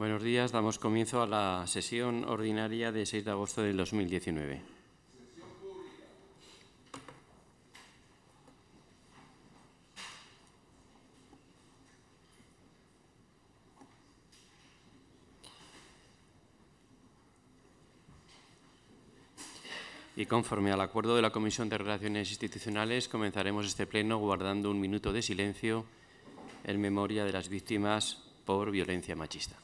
Buenos días. Damos comienzo a la sesión ordinaria de 6 de agosto del 2019. Y conforme al acuerdo de la Comisión de Relaciones Institucionales, comenzaremos este pleno guardando un minuto de silencio en memoria de las víctimas por violencia machista.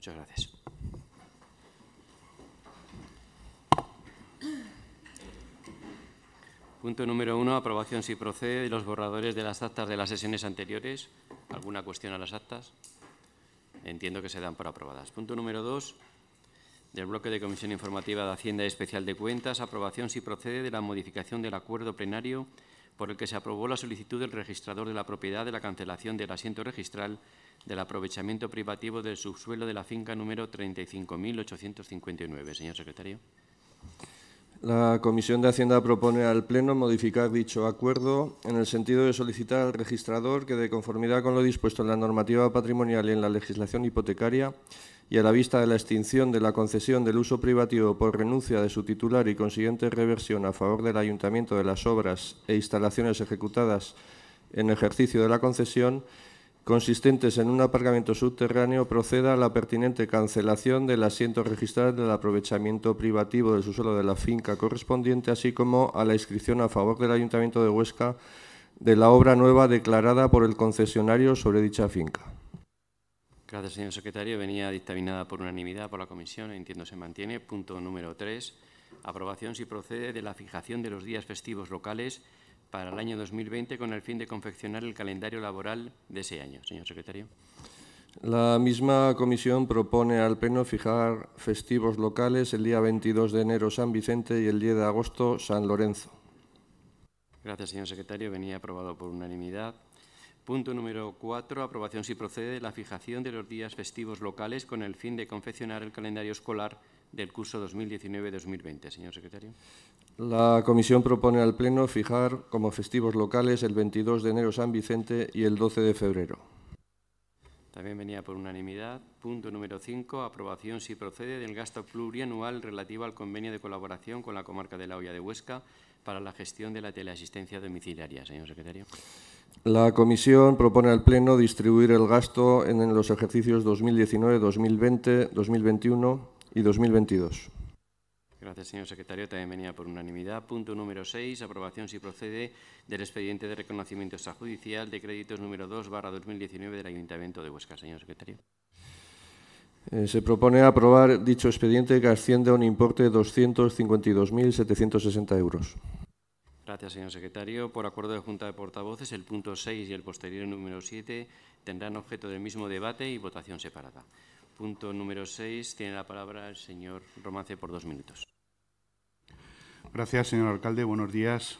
Muchas gracias. Punto número uno, aprobación si procede de los borradores de las actas de las sesiones anteriores. ¿Alguna cuestión a las actas? Entiendo que se dan por aprobadas. Punto número dos, del bloque de Comisión Informativa de Hacienda y Especial de Cuentas, aprobación si procede de la modificación del acuerdo plenario por el que se aprobó la solicitud del registrador de la propiedad de la cancelación del asiento registral del aprovechamiento privativo del subsuelo de la finca número 35.859. Señor secretario. La Comisión de Hacienda propone al Pleno modificar dicho acuerdo en el sentido de solicitar al registrador que, de conformidad con lo dispuesto en la normativa patrimonial y en la legislación hipotecaria, y a la vista de la extinción de la concesión del uso privativo por renuncia de su titular y consiguiente reversión a favor del ayuntamiento de las obras e instalaciones ejecutadas en ejercicio de la concesión, consistentes en un aparcamiento subterráneo, proceda a la pertinente cancelación del asiento registrado del aprovechamiento privativo del suelo de la finca correspondiente, así como a la inscripción a favor del ayuntamiento de Huesca de la obra nueva declarada por el concesionario sobre dicha finca. Gracias, señor secretario. Venía dictaminada por unanimidad por la comisión. Entiendo se mantiene. Punto número 3. Aprobación si procede de la fijación de los días festivos locales para el año 2020 con el fin de confeccionar el calendario laboral de ese año. Señor secretario. La misma comisión propone al Pleno fijar festivos locales el día 22 de enero San Vicente y el 10 de agosto San Lorenzo. Gracias, señor secretario. Venía aprobado por unanimidad. Punto número 4. Aprobación, si procede, la fijación de los días festivos locales con el fin de confeccionar el calendario escolar del curso 2019-2020. Señor secretario. La comisión propone al Pleno fijar como festivos locales el 22 de enero San Vicente y el 12 de febrero. También venía por unanimidad. Punto número 5. Aprobación, si procede, del gasto plurianual relativo al convenio de colaboración con la comarca de la Olla de Huesca para la gestión de la teleasistencia domiciliaria. Señor secretario. La Comisión propone al Pleno distribuir el gasto en los ejercicios 2019, 2020, 2021 y 2022. Gracias, señor secretario. También venía por unanimidad. Punto número 6. Aprobación, si procede, del expediente de reconocimiento extrajudicial de créditos número 2 barra 2019 del Ayuntamiento de Huesca. Señor secretario. Eh, se propone aprobar dicho expediente que asciende a un importe de 252.760 euros. Gracias, señor secretario. Por acuerdo de Junta de Portavoces, el punto 6 y el posterior número 7 tendrán objeto del mismo debate y votación separada. Punto número 6. Tiene la palabra el señor Romance por dos minutos. Gracias, señor alcalde. Buenos días.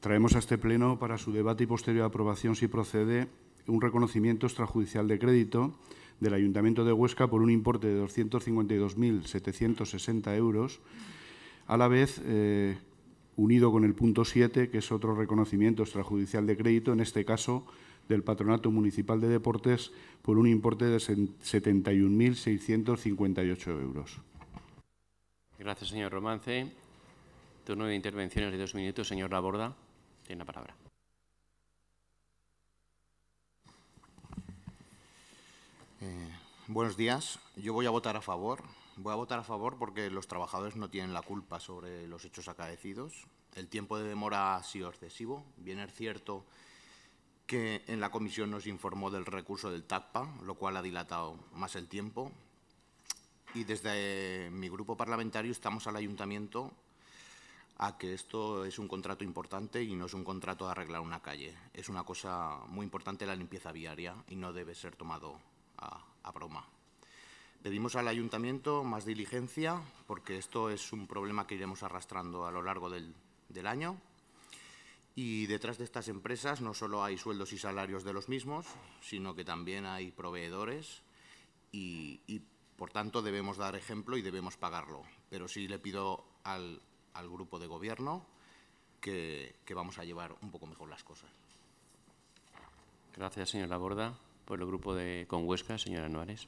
Traemos a este Pleno para su debate y posterior aprobación, si procede, un reconocimiento extrajudicial de crédito del Ayuntamiento de Huesca por un importe de 252.760 euros, a la vez eh, unido con el punto 7, que es otro reconocimiento extrajudicial de crédito, en este caso del Patronato Municipal de Deportes, por un importe de 71.658 euros. Gracias, señor Romance. Turno de intervenciones de dos minutos. Señor Laborda, tiene la palabra. Eh, buenos días. Yo voy a votar a favor Voy a votar a favor porque los trabajadores no tienen la culpa sobre los hechos acaecidos. El tiempo de demora ha sido excesivo. Bien es cierto que en la comisión nos informó del recurso del TACPA, lo cual ha dilatado más el tiempo. Y desde mi grupo parlamentario estamos al ayuntamiento a que esto es un contrato importante y no es un contrato de arreglar una calle. Es una cosa muy importante la limpieza viaria y no debe ser tomado a broma. Pedimos al ayuntamiento más diligencia porque esto es un problema que iremos arrastrando a lo largo del, año. Y detrás de estas empresas no solo hay sueldos y salarios de los mismos, sino que también hay proveedores y, por tanto, debemos dar ejemplo y debemos pagarlo. Pero sí le pido al, grupo de gobierno que, vamos a llevar un poco mejor las cosas. Gracias, señora Borda. Por el grupo de Conhuesca, señora Anuares.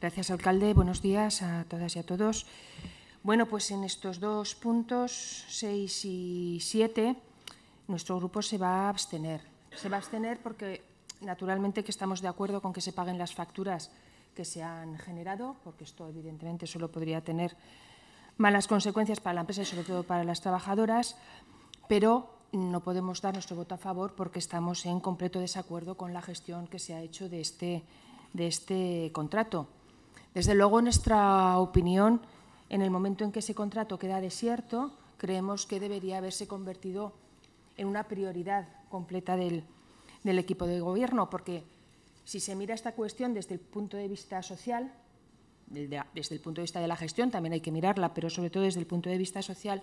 Gracias, alcalde. Buenos días a todas y a todos. Bueno, pues en estos dos puntos, seis y siete, nuestro grupo se va a abstener. Se va a abstener porque, naturalmente, que estamos de acuerdo con que se paguen las facturas que se han generado, porque esto, evidentemente, solo podría tener malas consecuencias para la empresa y, sobre todo, para las trabajadoras, pero no podemos dar nuestro voto a favor porque estamos en completo desacuerdo con la gestión que se ha hecho de este, de este contrato desde luego, en nuestra opinión, en el momento en que ese contrato queda desierto, creemos que debería haberse convertido en una prioridad completa del, equipo de gobierno, porque si se mira esta cuestión desde el punto de vista social, desde el punto de vista de la gestión también hay que mirarla, pero sobre todo desde el punto de vista social,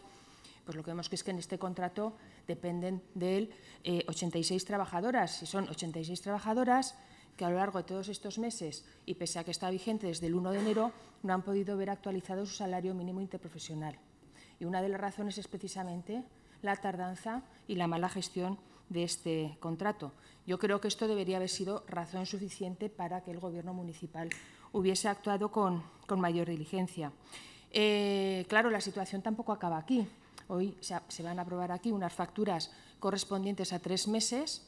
pues lo que vemos que es que en este contrato dependen de él 86 trabajadoras. Si son 86 trabajadoras, que a lo largo de todos estos meses, y pese a que está vigente desde el 1 de enero, no han podido ver actualizado su salario mínimo interprofesional. Y una de las razones es precisamente la tardanza y la mala gestión de este contrato. Yo creo que esto debería haber sido razón suficiente para que el Gobierno municipal hubiese actuado con, mayor diligencia. Eh, claro, la situación tampoco acaba aquí. Hoy se van a aprobar aquí unas facturas correspondientes a tres meses,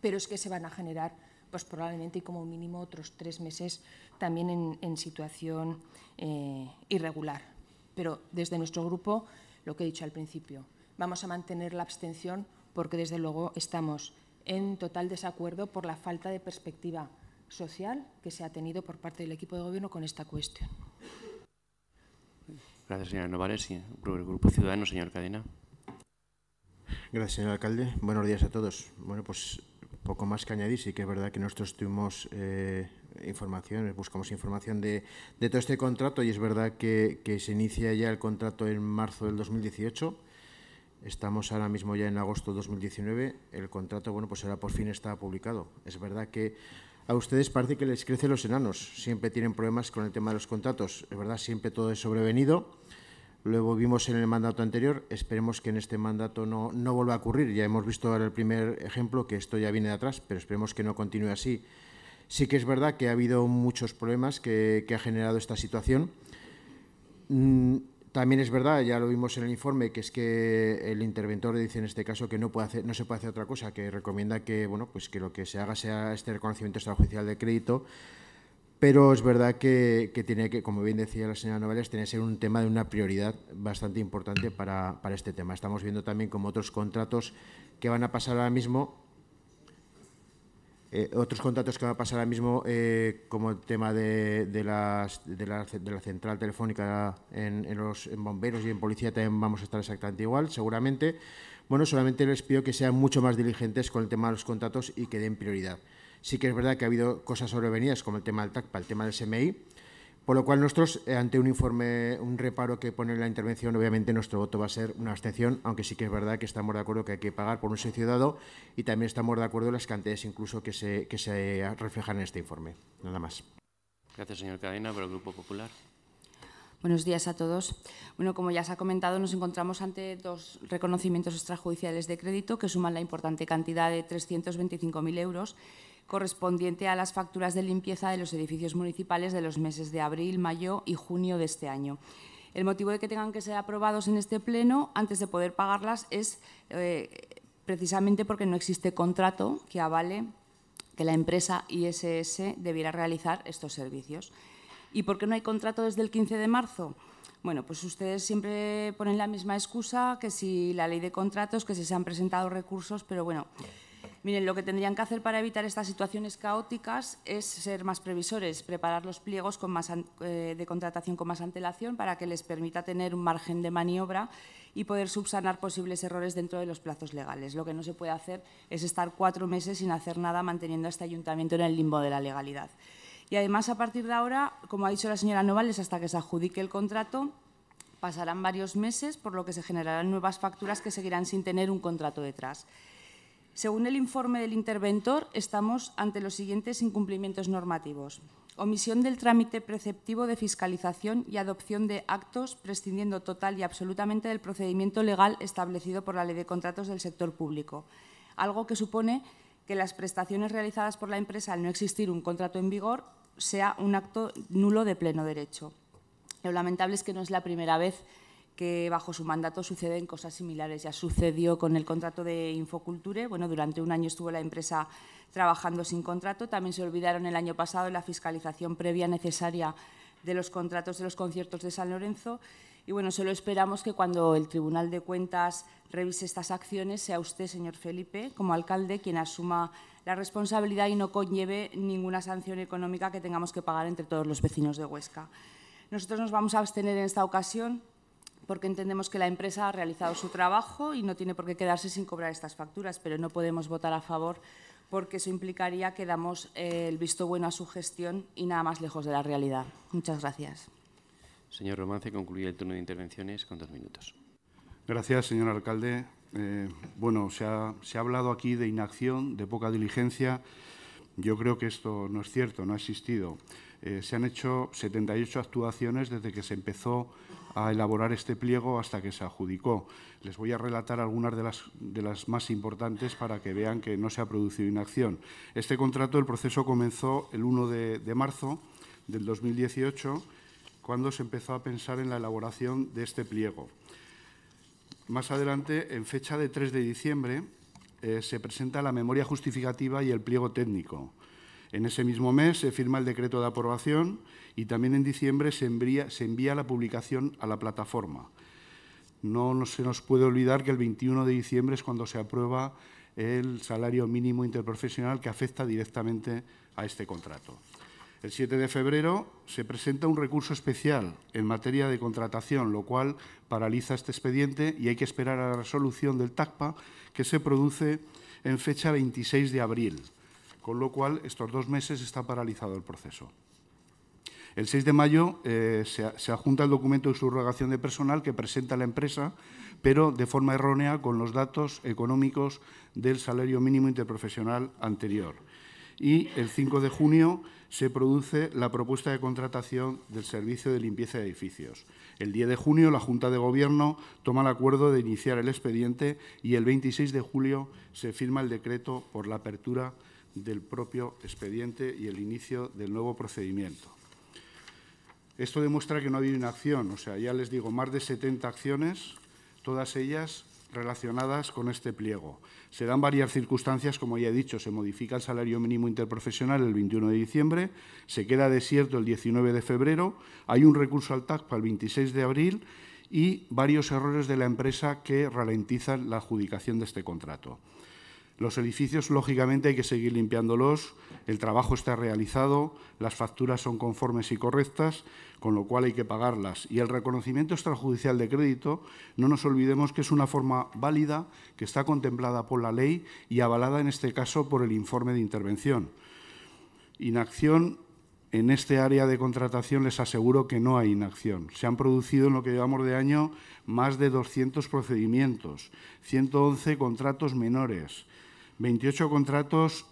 pero es que se van a generar pues probablemente y como mínimo otros tres meses también en, situación eh, irregular. Pero desde nuestro grupo, lo que he dicho al principio, vamos a mantener la abstención porque desde luego estamos en total desacuerdo por la falta de perspectiva social que se ha tenido por parte del equipo de gobierno con esta cuestión. Gracias, señora Novares. Y el Grupo Ciudadano, señor Cadena. Gracias, señor alcalde. Buenos días a todos. Bueno, pues poco más que añadir, sí que es verdad que nosotros tuvimos eh, información, buscamos información de, todo este contrato y es verdad que, se inicia ya el contrato en marzo del 2018. Estamos ahora mismo ya en agosto del 2019. El contrato, bueno, pues ahora por fin está publicado. Es verdad que a ustedes parece que les crecen los enanos. Siempre tienen problemas con el tema de los contratos. Es verdad, siempre todo es sobrevenido Luego vimos en el mandato anterior, esperemos que en este mandato no, no vuelva a ocurrir. Ya hemos visto ahora el primer ejemplo que esto ya viene de atrás, pero esperemos que no continúe así. Sí que es verdad que ha habido muchos problemas que, ha generado esta situación. Mm, también es verdad, ya lo vimos en el informe, que es que el interventor dice en este caso que no, puede hacer, no se puede hacer otra cosa, que recomienda que, bueno, pues que lo que se haga sea este reconocimiento extrajudicial de crédito pero es verdad que, tiene que, como bien decía la señora Novales, tiene que ser un tema de una prioridad bastante importante para, este tema. Estamos viendo también como otros contratos que van a pasar ahora mismo, eh, otros contratos que a pasar ahora mismo, eh, como el tema de, la, central telefónica en, los en bomberos y en policía, también vamos a estar exactamente igual, seguramente. Bueno, solamente les pido que sean mucho más diligentes con el tema de los contratos y que den prioridad. Sí que es verdad que ha habido cosas sobrevenidas como el tema del TACPA, el tema del SMI, por lo cual nosotros, eh, ante un informe, un reparo que pone la intervención, obviamente nuestro voto va a ser una abstención, aunque sí que es verdad que estamos de acuerdo que hay que pagar por un servicio dado y también estamos de acuerdo en las cantidades incluso que se, que se reflejan en este informe. Nada más. Gracias, señor Cadena. Por el Grupo Popular. Buenos días a todos. Bueno, como ya se ha comentado, nos encontramos ante dos reconocimientos extrajudiciales de crédito que suman la importante cantidad de 325.000 euros correspondiente a las facturas de limpieza de los edificios municipales de los meses de abril, mayo y junio de este año. El motivo de que tengan que ser aprobados en este Pleno antes de poder pagarlas es eh, precisamente porque no existe contrato que avale que la empresa ISS debiera realizar estos servicios. ¿Y por qué no hay contrato desde el 15 de marzo? Bueno, pues ustedes siempre ponen la misma excusa que si la ley de contratos, que si se han presentado recursos, pero bueno, Miren, lo que tendrían que hacer para evitar estas situaciones caóticas es ser más previsores, preparar los pliegos eh, de contratación con más antelación para que les permita tener un margen de maniobra y poder subsanar posibles errores dentro de los plazos legales. Lo que no se puede hacer es estar cuatro meses sin hacer nada manteniendo a este ayuntamiento en el limbo de la legalidad. Y además, a partir de ahora, como ha dicho la señora Novales, hasta que se adjudique el contrato, pasarán varios meses, por lo que se generarán nuevas facturas que seguirán sin tener un contrato detrás. Según el informe del interventor, estamos ante los siguientes incumplimientos normativos. Omisión del trámite preceptivo de fiscalización y adopción de actos, prescindiendo total y absolutamente del procedimiento legal establecido por la Ley de Contratos del Sector Público, algo que supone que las prestaciones realizadas por la empresa al no existir un contrato en vigor sea un acto nulo de pleno derecho. Lo lamentable es que no es la primera vez que bajo su mandato suceden cosas similares. Ya sucedió con el contrato de Infoculture, bueno, durante un año estuvo la empresa trabajando sin contrato, también se olvidaron el año pasado la fiscalización previa necesaria de los contratos de los conciertos de San Lorenzo y bueno, solo esperamos que cuando el Tribunal de Cuentas revise estas acciones sea usted, señor Felipe, como alcalde, quien asuma la responsabilidad y no conlleve ninguna sanción económica que tengamos que pagar entre todos los vecinos de Huesca. Nosotros nos vamos a abstener en esta ocasión porque entendemos que la empresa ha realizado su trabajo y no tiene por qué quedarse sin cobrar estas facturas, pero no podemos votar a favor porque eso implicaría que damos eh, el visto bueno a su gestión y nada más lejos de la realidad. Muchas gracias. Señor Romance, concluye el turno de intervenciones con dos minutos. Gracias, señor alcalde. Eh, bueno, se ha hablado aquí de inacción, de poca diligencia. Yo creo que esto no es cierto, no ha existido. Eh, se han hecho 78 actuaciones desde que se empezó a elaborar este pliego hasta que se adjudicó. Les voy a relatar algunas de las, más importantes para que vean que no se ha producido inacción. Este contrato, el proceso comenzó el 1 de, de marzo del 2018, cuando se empezó a pensar en la elaboración de este pliego. Más adelante, en fecha de 3 de diciembre, eh, se presenta la memoria justificativa y el pliego técnico. En ese mismo mes se firma el decreto de aprobación y también en diciembre se envía, la publicación a la plataforma. No, no se nos puede olvidar que el 21 de diciembre es cuando se aprueba el salario mínimo interprofesional que afecta directamente a este contrato. El 7 de febrero se presenta un recurso especial en materia de contratación, lo cual paraliza este expediente y hay que esperar a la resolución del TACPA que se produce en fecha 26 de abril con lo cual estos dos meses está paralizado el proceso. El 6 de mayo eh, se, se, adjunta el documento de subrogación de personal que presenta la empresa, pero de forma errónea con los datos económicos del salario mínimo interprofesional anterior. Y el 5 de junio se produce la propuesta de contratación del servicio de limpieza de edificios. El 10 de junio la Junta de Gobierno toma el acuerdo de iniciar el expediente y el 26 de julio se firma el decreto por la apertura del propio expediente y el inicio del nuevo procedimiento. Esto demuestra que no ha habido una acción, o sea, ya les digo, más de 70 acciones, todas ellas relacionadas con este pliego. Se dan varias circunstancias, como ya he dicho, se modifica el salario mínimo interprofesional el 21 de diciembre, se queda desierto el 19 de febrero, hay un recurso al TAC el 26 de abril y varios errores de la empresa que ralentizan la adjudicación de este contrato. Los edificios, lógicamente, hay que seguir limpiándolos, el trabajo está realizado, las facturas son conformes y correctas, con lo cual hay que pagarlas. Y el reconocimiento extrajudicial de crédito, no nos olvidemos que es una forma válida que está contemplada por la ley y avalada, en este caso, por el informe de intervención. Inacción en este área de contratación les aseguro que no hay inacción. Se han producido en lo que llevamos de año más de 200 procedimientos, 111 contratos menores, 28 contratos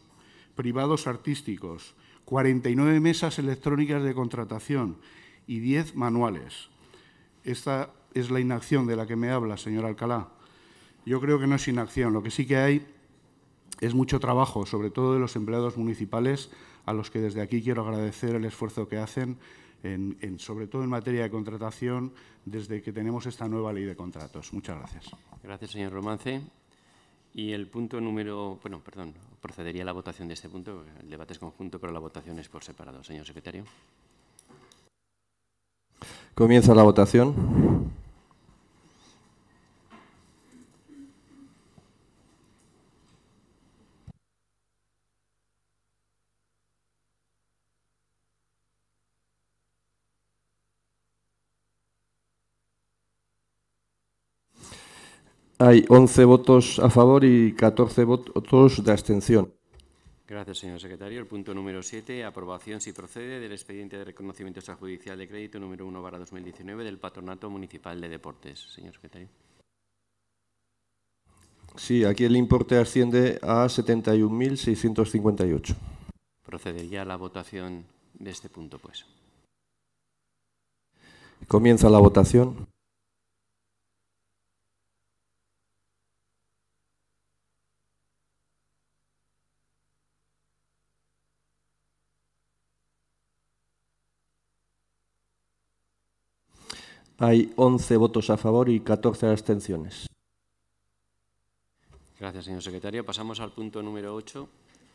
privados artísticos, 49 mesas electrónicas de contratación y 10 manuales. Esta es la inacción de la que me habla, señor Alcalá. Yo creo que no es inacción. Lo que sí que hay es mucho trabajo, sobre todo de los empleados municipales, a los que desde aquí quiero agradecer el esfuerzo que hacen, sobre todo en materia de contratación, desde que tenemos esta nueva ley de contratos. Muchas gracias. Gracias, señor Romance. Y el punto número, bueno, perdón, procedería a la votación de este punto, el debate es conjunto, pero la votación es por separado. Señor secretario. Comienza la votación. Hay 11 votos a favor y 14 votos de abstención. Gracias, señor secretario. El punto número 7, aprobación, si procede, del expediente de reconocimiento extrajudicial de crédito número 1 para 2019 del Patronato Municipal de Deportes. Señor secretario. Sí, aquí el importe asciende a 71.658. Procedería la votación de este punto, pues. Comienza la votación. Hay 11 votos a favor y 14 abstenciones. Gracias, señor secretario. Pasamos al punto número 8.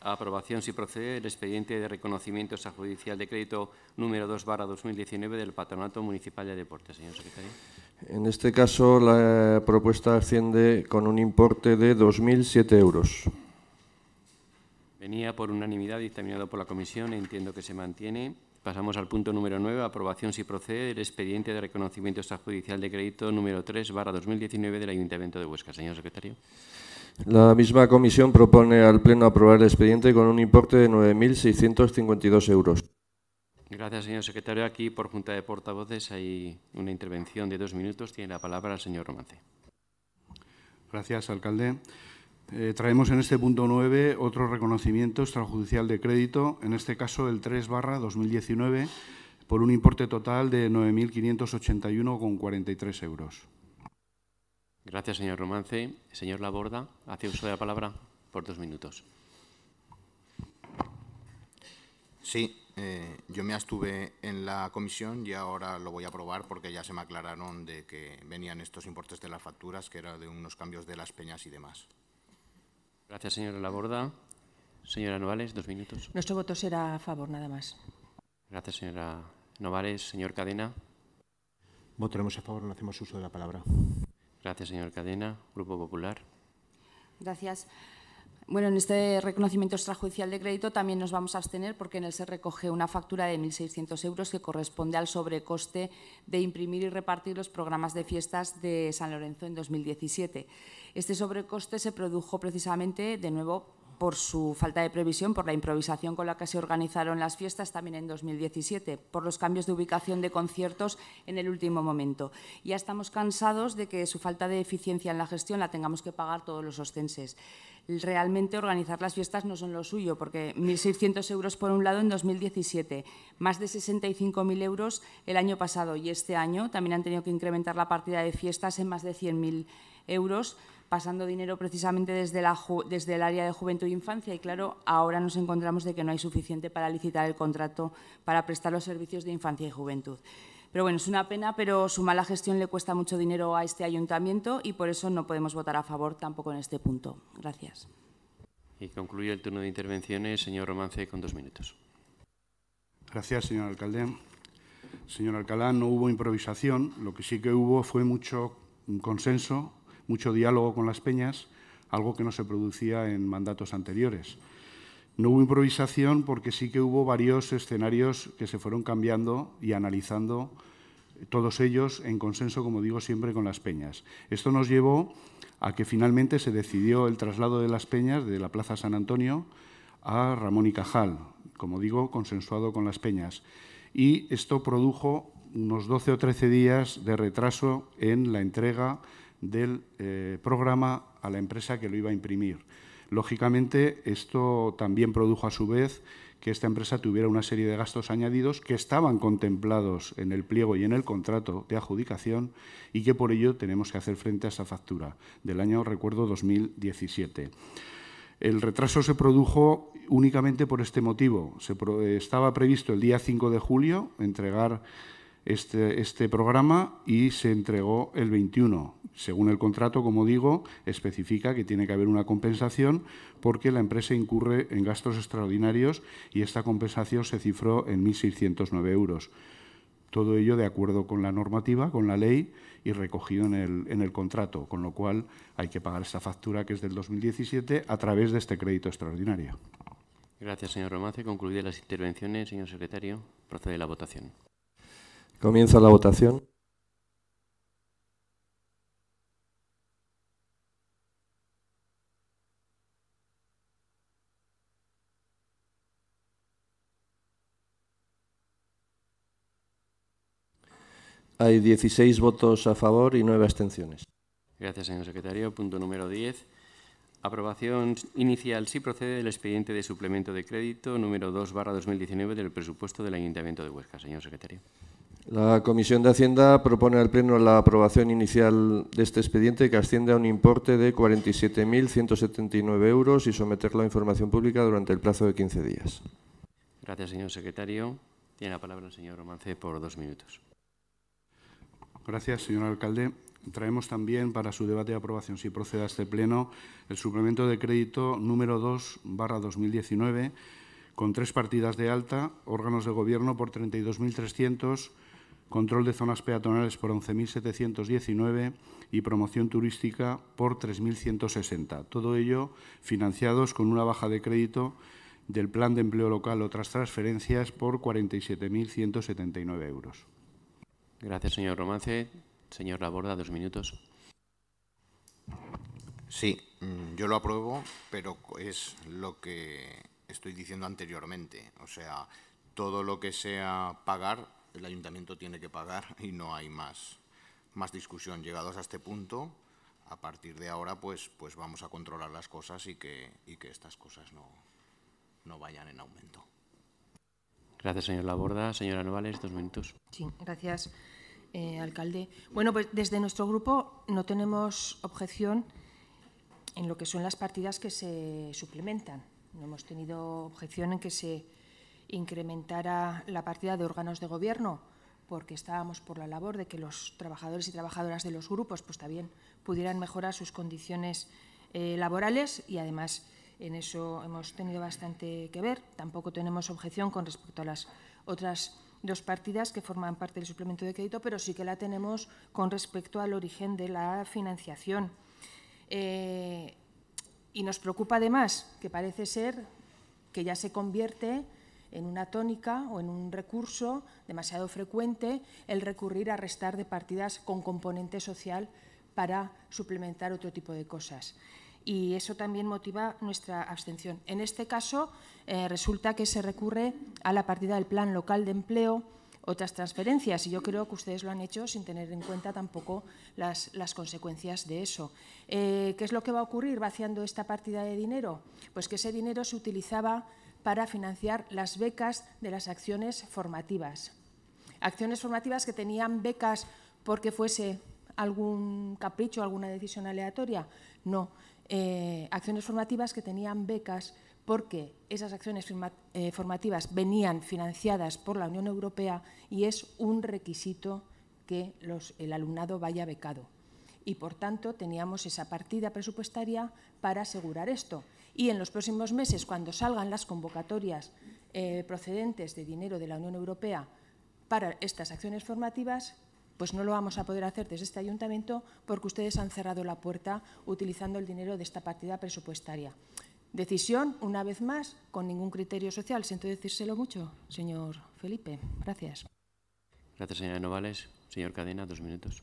aprobación, si procede, el expediente de reconocimiento extrajudicial de crédito número 2 barra 2019 del Patronato Municipal de Deportes. Señor secretario. En este caso, la propuesta asciende con un importe de 2.007 euros. Venía por unanimidad dictaminado por la comisión, entiendo que se mantiene. Pasamos al punto número 9, aprobación si procede del expediente de reconocimiento extrajudicial de crédito número 3 barra 2019 del Ayuntamiento de Huesca. Señor secretario. La misma comisión propone al Pleno aprobar el expediente con un importe de 9.652 euros. Gracias, señor secretario. Aquí, por Junta de Portavoces, hay una intervención de dos minutos. Tiene la palabra el señor Romance. Gracias, alcalde. Eh, traemos en este punto 9 otro reconocimiento extrajudicial de crédito, en este caso el 3 barra 2019, por un importe total de 9.581,43 euros. Gracias, señor Romance. Señor Laborda, hace uso de la palabra por dos minutos. Sí, eh, yo me estuve en la comisión y ahora lo voy a aprobar porque ya se me aclararon de que venían estos importes de las facturas, que era de unos cambios de las peñas y demás. Gracias, señora Laborda. Señora Novales, dos minutos. Nuestro voto será a favor, nada más. Gracias, señora Novales. Señor Cadena. Votaremos a favor, no hacemos uso de la palabra. Gracias, señor Cadena. Grupo Popular. Gracias. Bueno, en este reconocimiento extrajudicial de crédito también nos vamos a abstener porque en él se recoge una factura de 1.600 euros que corresponde al sobrecoste de imprimir y repartir los programas de fiestas de San Lorenzo en 2017. Este sobrecoste se produjo precisamente, de nuevo, por su falta de previsión, por la improvisación con la que se organizaron las fiestas también en 2017, por los cambios de ubicación de conciertos en el último momento. Ya estamos cansados de que su falta de eficiencia en la gestión la tengamos que pagar todos los ostenses realmente organizar las fiestas no son lo suyo, porque 1.600 euros por un lado en 2017, más de 65.000 euros el año pasado y este año también han tenido que incrementar la partida de fiestas en más de 100.000 euros, pasando dinero precisamente desde, desde el área de juventud e infancia y claro, ahora nos encontramos de que no hay suficiente para licitar el contrato para prestar los servicios de infancia y juventud. Pero bueno, es una pena, pero su mala gestión le cuesta mucho dinero a este ayuntamiento y por eso no podemos votar a favor tampoco en este punto. Gracias. Y concluye el turno de intervenciones, señor Romance, con dos minutos. Gracias, señor alcalde. Señor Alcalá, no hubo improvisación, lo que sí que hubo fue mucho consenso, mucho diálogo con las peñas, algo que no se producía en mandatos anteriores. No hubo improvisación porque sí que hubo varios escenarios que se fueron cambiando y analizando, todos ellos en consenso, como digo siempre, con las peñas. Esto nos llevó a que finalmente se decidió el traslado de las peñas de la Plaza San Antonio a Ramón y Cajal, como digo, consensuado con las peñas. Y esto produjo unos 12 o 13 días de retraso en la entrega del eh, programa a la empresa que lo iba a imprimir. Lógicamente, esto también produjo a su vez que esta empresa tuviera una serie de gastos añadidos que estaban contemplados en el pliego y en el contrato de adjudicación y que por ello tenemos que hacer frente a esa factura del año, recuerdo, 2017. El retraso se produjo únicamente por este motivo. Eh, estaba previsto el día 5 de julio entregar este, este, programa y se entregó el 21. Según el contrato, como digo, especifica que tiene que haber una compensación porque la empresa incurre en gastos extraordinarios y esta compensación se cifró en 1.609 euros. Todo ello de acuerdo con la normativa, con la ley y recogido en el, contrato, con lo cual hay que pagar esta factura que es del 2017 a través de este crédito extraordinario. Gracias, señor Romance. Concluidas las intervenciones, señor secretario, procede la votación. Comienza la votación. Hay 16 votos a favor y 9 abstenciones. Gracias, señor secretario. Punto número 10. Aprobación inicial si procede el expediente de suplemento de crédito número 2 barra 2019 del presupuesto del Ayuntamiento de Huesca. Señor secretario. La Comisión de Hacienda propone al Pleno la aprobación inicial de este expediente que asciende a un importe de 47.179 euros y someterlo a información pública durante el plazo de 15 días. Gracias, señor secretario. Tiene la palabra el señor Romance por dos minutos. Gracias, señor alcalde. Traemos también para su debate de aprobación, si procede a este Pleno, el suplemento de crédito número 2 barra 2019 con tres partidas de alta, órganos de gobierno por 32.300 control de zonas peatonales por 11.719 y promoción turística por 3.160. Todo ello financiados con una baja de crédito del Plan de Empleo Local otras transferencias por 47.179 euros. Gracias, señor Romance. Señor Laborda, dos minutos. Sí, mm, yo lo apruebo, pero es lo que estoy diciendo anteriormente. O sea, todo lo que sea pagar el ayuntamiento tiene que pagar y no hay más, más discusión. Llegados a este punto, a partir de ahora pues, pues vamos a controlar las cosas y que, y que estas cosas no, no vayan en aumento. Gracias, señor Laborda. Señora Novales, dos minutos. Sí, gracias, eh, alcalde. Bueno, pues desde nuestro grupo no tenemos objeción en lo que son las partidas que se suplementan. No hemos tenido objeción en que se incrementara la partida de órganos de gobierno, porque estábamos por la labor de que los trabajadores y trabajadoras de los grupos pues también pudieran mejorar sus condiciones eh, laborales y además en eso hemos tenido bastante que ver. Tampoco tenemos objeción con respecto a las otras dos partidas que forman parte del suplemento de crédito, pero sí que la tenemos con respecto al origen de la financiación. Eh, y nos preocupa además que parece ser que ya se convierte en una tónica o en un recurso demasiado frecuente el recurrir a restar de partidas con componente social para suplementar otro tipo de cosas. Y eso también motiva nuestra abstención. En este caso, eh, resulta que se recurre a la partida del Plan Local de Empleo, otras transferencias. Y yo creo que ustedes lo han hecho sin tener en cuenta tampoco las, las consecuencias de eso. Eh, ¿Qué es lo que va a ocurrir vaciando esta partida de dinero? Pues que ese dinero se utilizaba para financiar las becas de las acciones formativas. Acciones formativas que tenían becas porque fuese algún capricho, alguna decisión aleatoria. No, eh, acciones formativas que tenían becas porque esas acciones eh, formativas venían financiadas por la Unión Europea y es un requisito que el alumnado vaya becado. Y, por tanto, teníamos esa partida presupuestaria para asegurar esto y en los próximos meses, cuando salgan las convocatorias eh, procedentes de dinero de la Unión Europea para estas acciones formativas, pues no lo vamos a poder hacer desde este ayuntamiento porque ustedes han cerrado la puerta utilizando el dinero de esta partida presupuestaria. Decisión, una vez más, con ningún criterio social. Siento decírselo mucho, señor Felipe. Gracias. Gracias, señora Novales. Señor Cadena, dos minutos.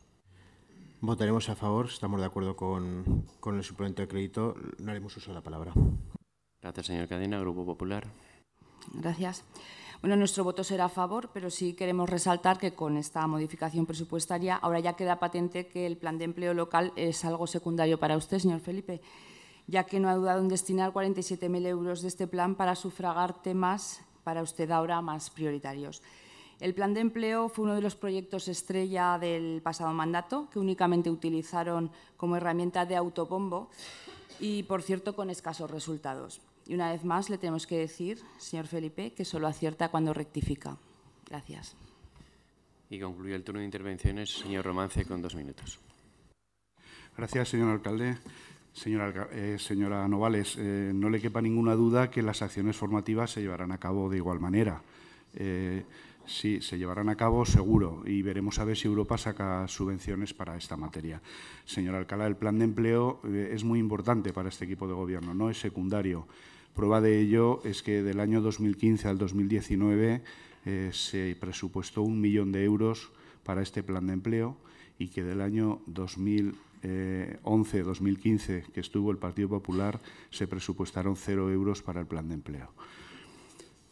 Votaremos a favor, estamos de acuerdo con, el suplemento de crédito, no haremos uso de la palabra. Gracias, señor Cadena, Grupo Popular. Gracias. Bueno, nuestro voto será a favor, pero sí queremos resaltar que con esta modificación presupuestaria ahora ya queda patente que el plan de empleo local es algo secundario para usted, señor Felipe, ya que no ha dudado en destinar 47.000 euros de este plan para sufragar temas para usted ahora más prioritarios. El plan de empleo fue uno de los proyectos estrella del pasado mandato, que únicamente utilizaron como herramienta de autobombo y, por cierto, con escasos resultados. Y una vez más le tenemos que decir, señor Felipe, que solo acierta cuando rectifica. Gracias. Y concluye el turno de intervenciones, señor Romance, con dos minutos. Gracias, señor alcalde. Señora, eh, Novales, eh, no le quepa ninguna duda que las acciones formativas se llevarán a cabo de igual manera. Eh, Sí, se llevarán a cabo seguro y veremos a ver si Europa saca subvenciones para esta materia. Señor Alcalá, el plan de empleo eh, es muy importante para este equipo de gobierno, no es secundario. Prueba de ello es que del año 2015 al 2019 eh, se presupuestó un millón de euros para este plan de empleo y que del año 2011-2015, que estuvo el Partido Popular, se presupuestaron cero euros para el plan de empleo.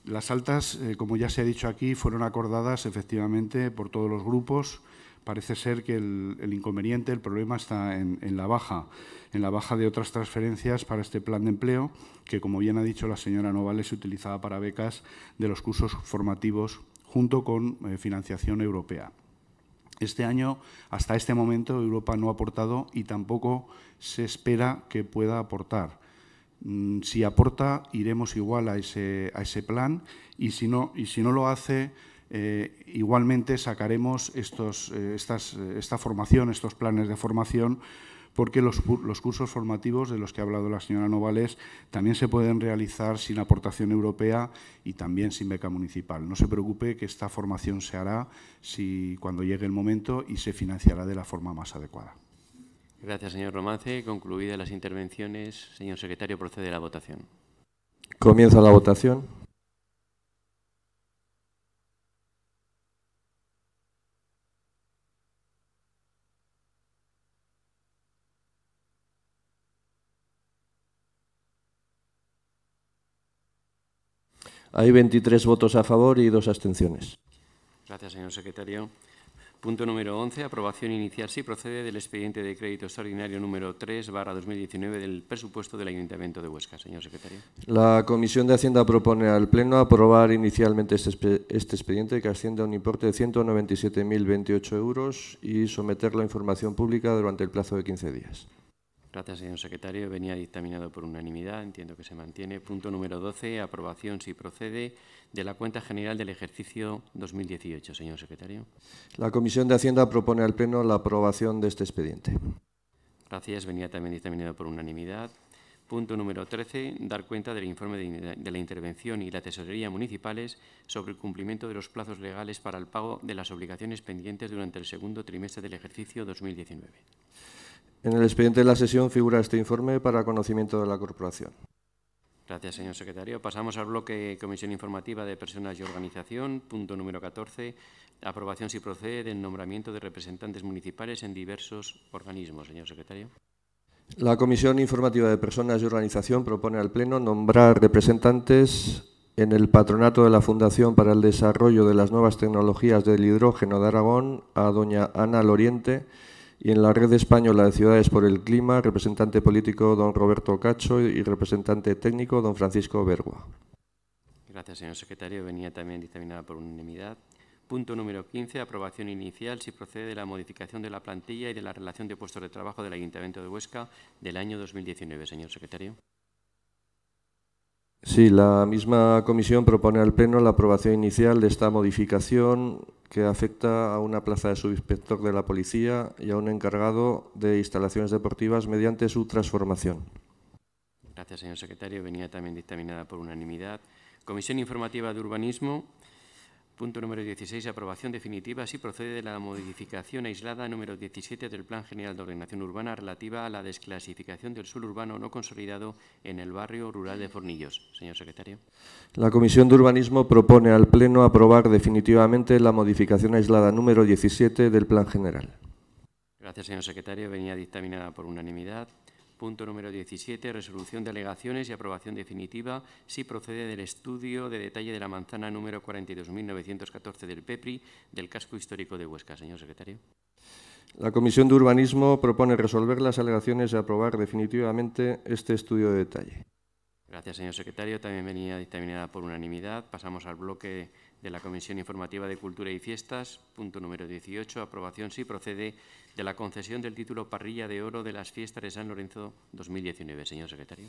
Las altas, eh, como ya se ha dicho aquí, fueron acordadas efectivamente por todos los grupos. Parece ser que el, inconveniente, el problema está en, la baja, en la baja de otras transferencias para este plan de empleo, que como bien ha dicho la señora Novales, se utilizaba para becas de los cursos formativos junto con eh, financiación europea. Este año, hasta este momento, Europa no ha aportado y tampoco se espera que pueda aportar. Mm, si aporta, iremos igual a ese, a ese plan y si no, y si no lo hace, eh, igualmente sacaremos estos, eh, eh, esta formación, estos planes de formación, porque los, cursos formativos de los que ha hablado la señora Novales también se pueden realizar sin aportación europea y también sin beca municipal. No se preocupe que esta formación se hará si, cuando llegue el momento y se financiará de la forma más adecuada. Gracias, señor Romance. Concluidas las intervenciones, señor secretario, procede a la votación. Comienza la votación. Hay 23 votos a favor y dos abstenciones. Gracias, señor secretario. Punto número 11. Aprobación inicial si procede del expediente de crédito extraordinario número 3 barra 2019 del presupuesto del Ayuntamiento de Huesca. Señor secretario. La Comisión de Hacienda propone al Pleno aprobar inicialmente este, este expediente que asciende a un importe de 197.028 euros y someterlo a información pública durante el plazo de 15 días. Gracias, señor secretario. Venía dictaminado por unanimidad. Entiendo que se mantiene. Punto número 12. Aprobación si procede de la cuenta general del ejercicio 2018, señor secretario. La Comisión de Hacienda propone al Pleno la aprobación de este expediente. Gracias. Venía también determinado por unanimidad. Punto número 13. Dar cuenta del informe de, la intervención y la tesorería municipales sobre el cumplimiento de los plazos legales para el pago de las obligaciones pendientes durante el segundo trimestre del ejercicio 2019. En el expediente de la sesión figura este informe para conocimiento de la corporación. Gracias, señor secretario. Pasamos al bloque Comisión Informativa de Personas y Organización, punto número 14, aprobación si procede del nombramiento de representantes municipales en diversos organismos. Señor secretario. La Comisión Informativa de Personas y Organización propone al Pleno nombrar representantes en el patronato de la Fundación para el Desarrollo de las Nuevas Tecnologías del Hidrógeno de Aragón a doña Ana Loriente, y en la Red Española de Ciudades por el Clima, representante político don Roberto Cacho y representante técnico don Francisco Bergua. Gracias, señor secretario. Venía también dictaminada por unanimidad. Punto número 15. Aprobación inicial si procede de la modificación de la plantilla y de la relación de puestos de trabajo del Ayuntamiento de Huesca del año 2019. Señor secretario. Sí, la misma comisión propone al Pleno la aprobación inicial de esta modificación que afecta a una plaza de subinspector de la policía y a un encargado de instalaciones deportivas mediante su transformación. Gracias, señor secretario. Venía también dictaminada por unanimidad. Comisión Informativa de Urbanismo. Punto número 16. Aprobación definitiva si procede de la modificación aislada número 17 del Plan General de Ordenación Urbana relativa a la desclasificación del suelo urbano no consolidado en el barrio rural de Fornillos. Señor secretario. La Comisión de Urbanismo propone al Pleno aprobar definitivamente la modificación aislada número 17 del Plan General. Gracias, señor secretario. Venía dictaminada por unanimidad. Punto número 17. Resolución de alegaciones y aprobación definitiva si procede del estudio de detalle de la manzana número 42.914 del PEPRI del casco histórico de Huesca. Señor secretario. La Comisión de Urbanismo propone resolver las alegaciones y aprobar definitivamente este estudio de detalle. Gracias, señor secretario. También venía dictaminada por unanimidad. Pasamos al bloque de la Comisión Informativa de Cultura y Fiestas, punto número 18, aprobación si procede de la concesión del título Parrilla de Oro de las Fiestas de San Lorenzo 2019. Señor secretario.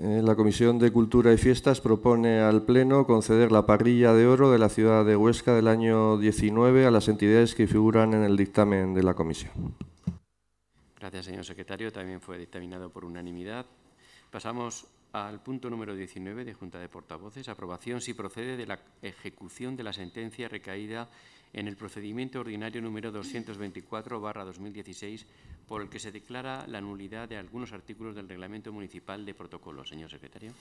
Eh, la Comisión de Cultura y Fiestas propone al Pleno conceder la Parrilla de Oro de la ciudad de Huesca del año 19 a las entidades que figuran en el dictamen de la Comisión. Gracias, señor secretario. También fue dictaminado por unanimidad. Pasamos al punto número 19 de Junta de Portavoces, aprobación si procede de la ejecución de la sentencia recaída en el procedimiento ordinario número 224-2016, por el que se declara la nulidad de algunos artículos del Reglamento Municipal de Protocolo. Señor secretario.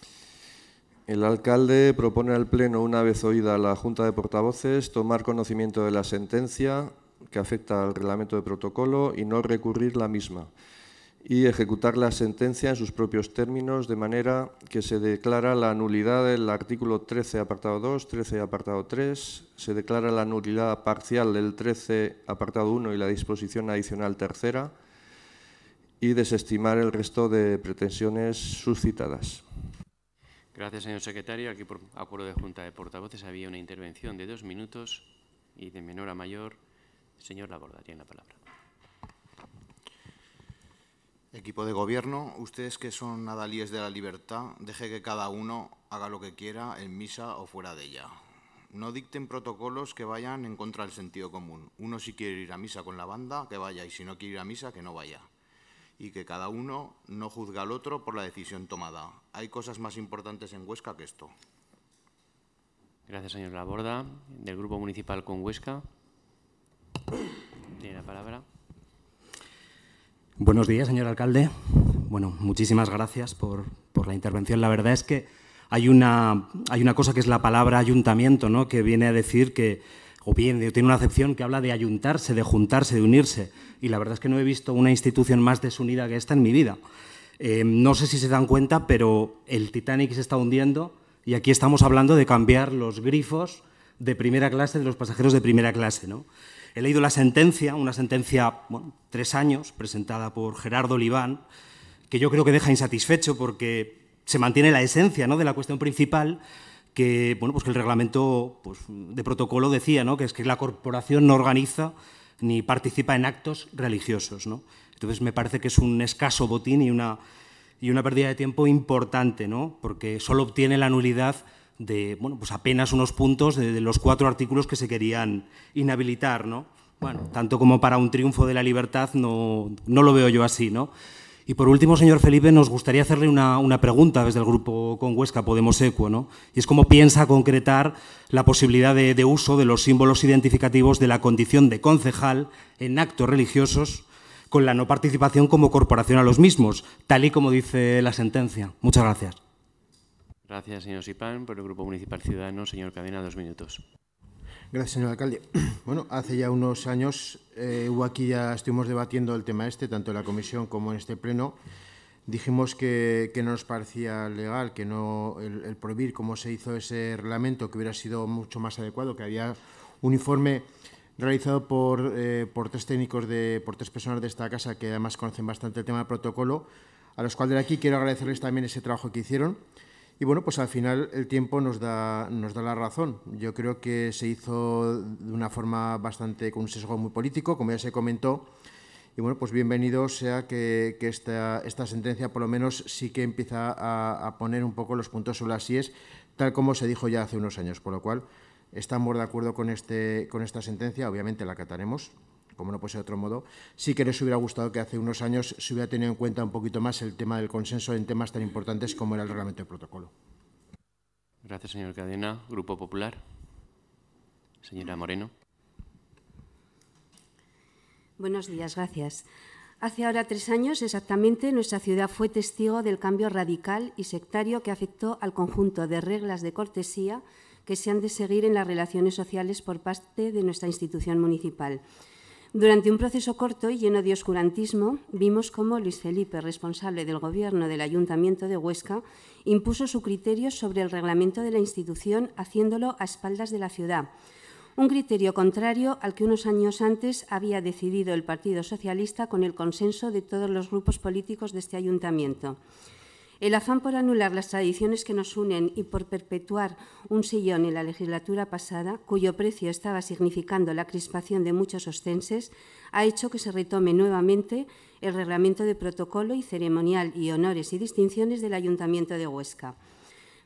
El alcalde propone al Pleno, una vez oída la Junta de Portavoces, tomar conocimiento de la sentencia que afecta al Reglamento de Protocolo y no recurrir la misma y ejecutar la sentencia en sus propios términos, de manera que se declara la nulidad del artículo 13, apartado 2, 13, apartado 3, se declara la nulidad parcial del 13, apartado 1 y la disposición adicional tercera, y desestimar el resto de pretensiones suscitadas. Gracias, señor secretario. Aquí, por acuerdo de Junta de Portavoces, había una intervención de dos minutos y de menor a mayor. Señor Laborda, tiene la palabra. Equipo de gobierno, ustedes que son nadalíes de la libertad, deje que cada uno haga lo que quiera en misa o fuera de ella. No dicten protocolos que vayan en contra del sentido común. Uno si quiere ir a misa con la banda, que vaya, y si no quiere ir a misa, que no vaya. Y que cada uno no juzga al otro por la decisión tomada. Hay cosas más importantes en Huesca que esto. Gracias, señor Laborda. Del Grupo Municipal con Huesca. Tiene la palabra. Buenos días, señor alcalde. Bueno, muchísimas gracias por, por la intervención. La verdad es que hay una, hay una cosa que es la palabra ayuntamiento, ¿no? que viene a decir que, o bien tiene una acepción que habla de ayuntarse, de juntarse, de unirse. Y la verdad es que no he visto una institución más desunida que esta en mi vida. Eh, no sé si se dan cuenta, pero el Titanic se está hundiendo y aquí estamos hablando de cambiar los grifos de primera clase de los pasajeros de primera clase. ¿no? He leído la sentencia, una sentencia, bueno, tres años, presentada por Gerardo Oliván, que yo creo que deja insatisfecho porque se mantiene la esencia ¿no? de la cuestión principal, que, bueno, pues el reglamento pues, de protocolo decía, ¿no? que es que la corporación no organiza ni participa en actos religiosos. Entonces me parece que es un escaso botín y una, y una pérdida de tiempo importante, porque solo obtiene la nulidad de bueno, pues apenas unos puntos de, los cuatro artículos que se querían inhabilitar. ¿no? Bueno, tanto como para un triunfo de la libertad no, no lo veo yo así. ¿no? Y por último, señor Felipe, nos gustaría hacerle una, pregunta desde el grupo con Huesca Podemos equo ¿no? Y es cómo piensa concretar la posibilidad de, uso de los símbolos identificativos de la condición de concejal en actos religiosos con la no participación como corporación a los mismos, tal y como dice la sentencia. Muchas gracias. Gracias, señor Sipán. Por el Grupo Municipal Ciudadano, señor Cadena, dos minutos. Gracias, señor alcalde. Bueno, hace ya unos años eh, hubo aquí ya estuvimos debatiendo el tema este, tanto en la comisión como en este pleno. Dijimos que, que no nos parecía legal, que no el, prohibir cómo se hizo ese reglamento, que hubiera sido mucho más adecuado, que había un informe realizado por, eh, por tres técnicos, de, por tres personas de esta casa que además conocen bastante el tema del protocolo, a los cuales de aquí quiero agradecerles también ese trabajo que hicieron. Y bueno, pues al final el tiempo nos da, nos da la razón. Yo creo que se hizo de una forma bastante, con un sesgo muy político, como ya se comentó. Y bueno, pues bienvenido sea que, esta, esta, sentencia por lo menos sí que empieza a, poner un poco los puntos sobre las IES, tal como se dijo ya hace unos años. Por lo cual, estamos de acuerdo con, este, con esta sentencia, obviamente la acataremos, como no puede ser de otro modo, sí que les hubiera gustado que hace unos años se hubiera tenido en cuenta un poquito más el tema del consenso en temas tan importantes como era el reglamento de protocolo. Gracias, señor Cadena. Grupo Popular. Señora Moreno. Buenos días, gracias. Hace ahora tres años exactamente nuestra ciudad fue testigo del cambio radical y sectario que afectó al conjunto de reglas de cortesía que se han de seguir en las relaciones sociales por parte de nuestra institución municipal. Durante un proceso corto y lleno de oscurantismo, vimos cómo Luis Felipe, responsable del gobierno del Ayuntamiento de Huesca, impuso su criterio sobre el reglamento de la institución, haciéndolo a espaldas de la ciudad. Un criterio contrario al que unos años antes había decidido el Partido Socialista con el consenso de todos los grupos políticos de este ayuntamiento. El afán por anular las tradiciones que nos unen y por perpetuar un sillón en la legislatura pasada, cuyo precio estaba significando la crispación de muchos ostenses, ha hecho que se retome nuevamente el reglamento de protocolo y ceremonial y honores y distinciones del Ayuntamiento de Huesca.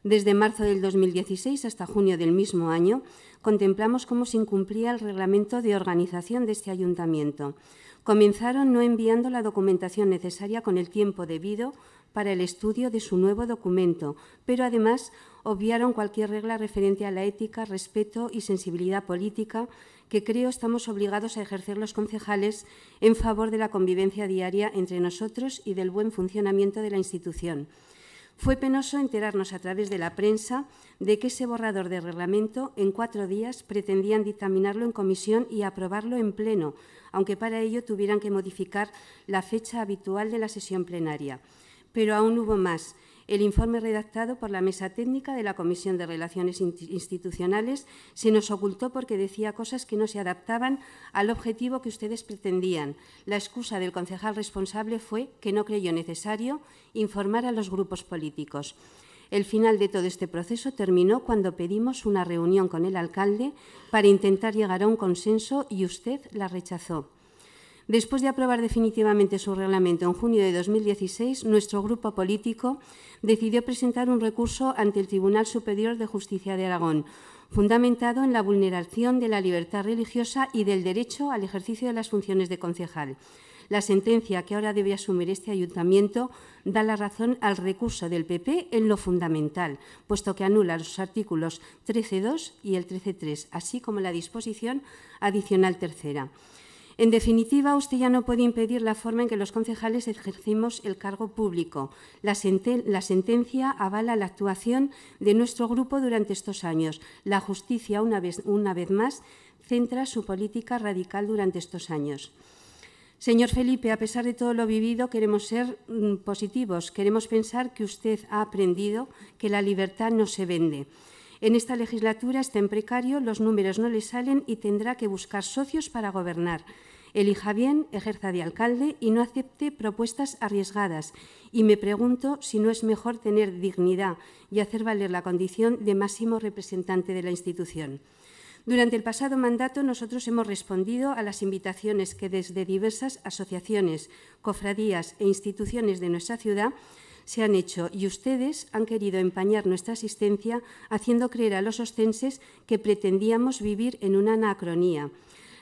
Desde marzo del 2016 hasta junio del mismo año, contemplamos cómo se incumplía el reglamento de organización de este ayuntamiento, comenzaron no enviando la documentación necesaria con el tiempo debido para el estudio de su nuevo documento, pero además obviaron cualquier regla referente a la ética, respeto y sensibilidad política que creo estamos obligados a ejercer los concejales en favor de la convivencia diaria entre nosotros y del buen funcionamiento de la institución. Fue penoso enterarnos a través de la prensa de que ese borrador de reglamento en cuatro días pretendían dictaminarlo en comisión y aprobarlo en pleno, aunque para ello tuvieran que modificar la fecha habitual de la sesión plenaria. Pero aún hubo más el informe redactado por la mesa técnica de la Comisión de Relaciones Institucionales se nos ocultó porque decía cosas que no se adaptaban al objetivo que ustedes pretendían. La excusa del concejal responsable fue que no creyó necesario informar a los grupos políticos. El final de todo este proceso terminó cuando pedimos una reunión con el alcalde para intentar llegar a un consenso y usted la rechazó. Después de aprobar definitivamente su reglamento en junio de 2016, nuestro grupo político decidió presentar un recurso ante el Tribunal Superior de Justicia de Aragón, fundamentado en la vulneración de la libertad religiosa y del derecho al ejercicio de las funciones de concejal. La sentencia que ahora debe asumir este ayuntamiento da la razón al recurso del PP en lo fundamental, puesto que anula los artículos 13.2 y el 13.3, así como la disposición adicional tercera. En definitiva, usted ya no puede impedir la forma en que los concejales ejercimos el cargo público. La, sentencia avala la actuación de nuestro grupo durante estos años. La justicia, vez, una vez más, centra su política radical durante estos años. Señor Felipe, a pesar de todo lo vivido, queremos ser mm, positivos, queremos pensar que usted ha aprendido que la libertad no se vende. En esta legislatura está en precario, los números no le salen y tendrá que buscar socios para gobernar. Elija bien, ejerza de alcalde y no acepte propuestas arriesgadas. Y me pregunto si no es mejor tener dignidad y hacer valer la condición de máximo representante de la institución. Durante el pasado mandato nosotros hemos respondido a las invitaciones que desde diversas asociaciones, cofradías e instituciones de nuestra ciudad se han hecho y ustedes han querido empañar nuestra asistencia haciendo creer a los ostenses que pretendíamos vivir en una anacronía.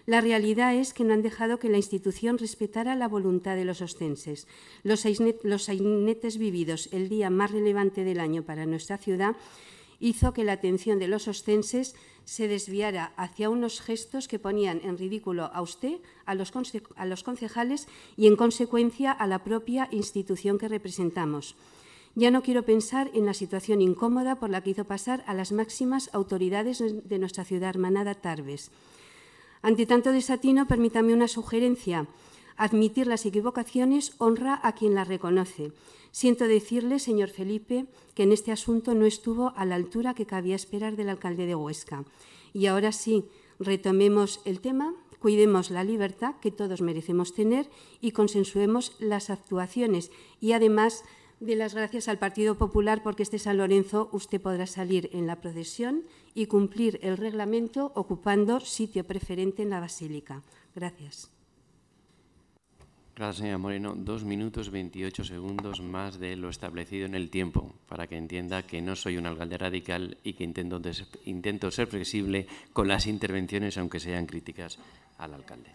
La realidad es que no han dejado que la institución respetara la voluntad de los ostenses. Los sainetes vividos el día más relevante del año para nuestra ciudad hizo que la atención de los ostenses se desviara hacia unos gestos que ponían en ridículo a usted, a los, concejales y, en consecuencia, a la propia institución que representamos. Ya no quiero pensar en la situación incómoda por la que hizo pasar a las máximas autoridades de nuestra ciudad hermanada Tarbes. Ante tanto desatino, permítame una sugerencia. Admitir las equivocaciones honra a quien las reconoce. Siento decirle, señor Felipe, que en este asunto no estuvo a la altura que cabía esperar del alcalde de Huesca. Y ahora sí, retomemos el tema, cuidemos la libertad que todos merecemos tener y consensuemos las actuaciones. Y además, de las gracias al Partido Popular porque este San Lorenzo usted podrá salir en la procesión y cumplir el reglamento ocupando sitio preferente en la Basílica. Gracias. Gracias, señora Moreno. Dos minutos veintiocho segundos más de lo establecido en el tiempo, para que entienda que no soy un alcalde radical y que intento, intento ser flexible con las intervenciones, aunque sean críticas al alcalde.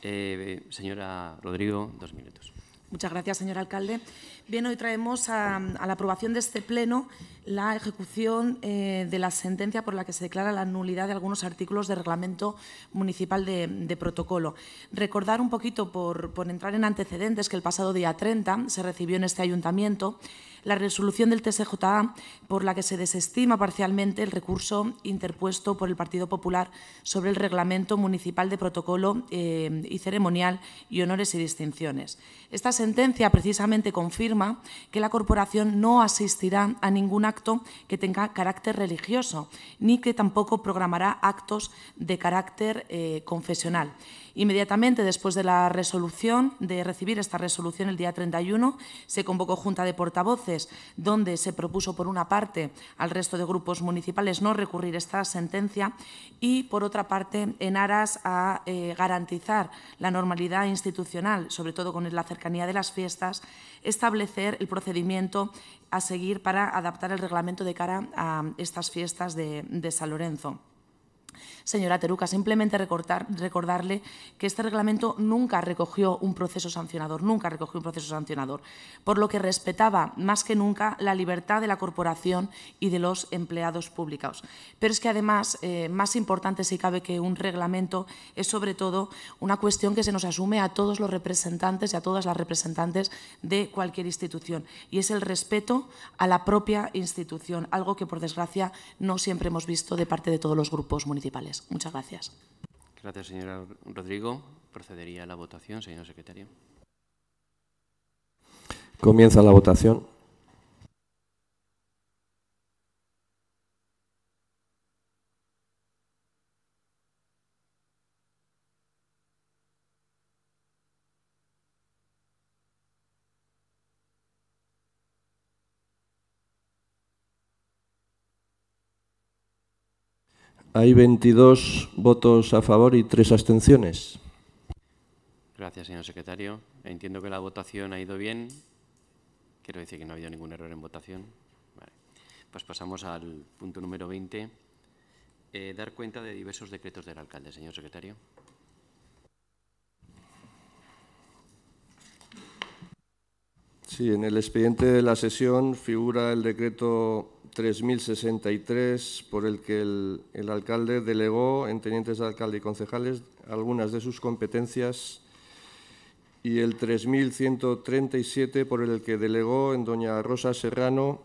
Eh, señora Rodrigo, dos minutos. Muchas gracias, señor alcalde. Bien, hoy traemos a, la aprobación de este Pleno la ejecución eh, de la sentencia por la que se declara la nulidad de algunos artículos del Reglamento Municipal de, Protocolo. Recordar un poquito, por, por entrar en antecedentes, que el pasado día 30 se recibió en este ayuntamiento la resolución del TSJA por la que se desestima parcialmente el recurso interpuesto por el Partido Popular sobre el Reglamento Municipal de Protocolo eh, y Ceremonial y Honores y Distinciones. Esta sentencia precisamente confirma que la Corporación no asistirá a ningún acto que tenga carácter religioso, ni que tampoco programará actos de carácter eh, confesional. Inmediatamente después de la resolución, de recibir esta resolución el día 31, se convocó Junta de Portavoces, donde se propuso, por una parte, al resto de grupos municipales no recurrir esta sentencia y, por otra parte, en aras a eh, garantizar la normalidad institucional, sobre todo con la cercanía de las fiestas, establecer el procedimiento a seguir para adaptar el reglamento de cara a estas fiestas de San Lorenzo señora Teruca. Simplemente recordarle que este reglamento nunca recogió un proceso sancionador, nunca recogió un proceso sancionador, por lo que respetaba más que nunca la libertad de la corporación y de los empleados públicos. Pero es que además, eh, más importante si cabe que un reglamento, es sobre todo una cuestión que se nos asume a todos los representantes y a todas las representantes de cualquier institución, y es el respeto a la propia institución, algo que por desgracia no siempre hemos visto de parte de todos los grupos municipales. Muchas gracias. Gracias, señora Rodrigo. Procedería a la votación, señor secretario. Comienza la votación. Hay 22 votos a favor y tres abstenciones. Gracias, señor secretario. Entiendo que la votación ha ido bien. Quiero decir que no ha habido ningún error en votación. Pues pasamos al punto número 20. Eh, dar cuenta de diversos decretos del alcalde, señor secretario. Sí, en el expediente de la sesión figura el decreto 3063, por el que el, alcalde delegó en tenientes de alcalde y concejales algunas de sus competencias, y el 3137, por el que delegó en doña Rosa Serrano,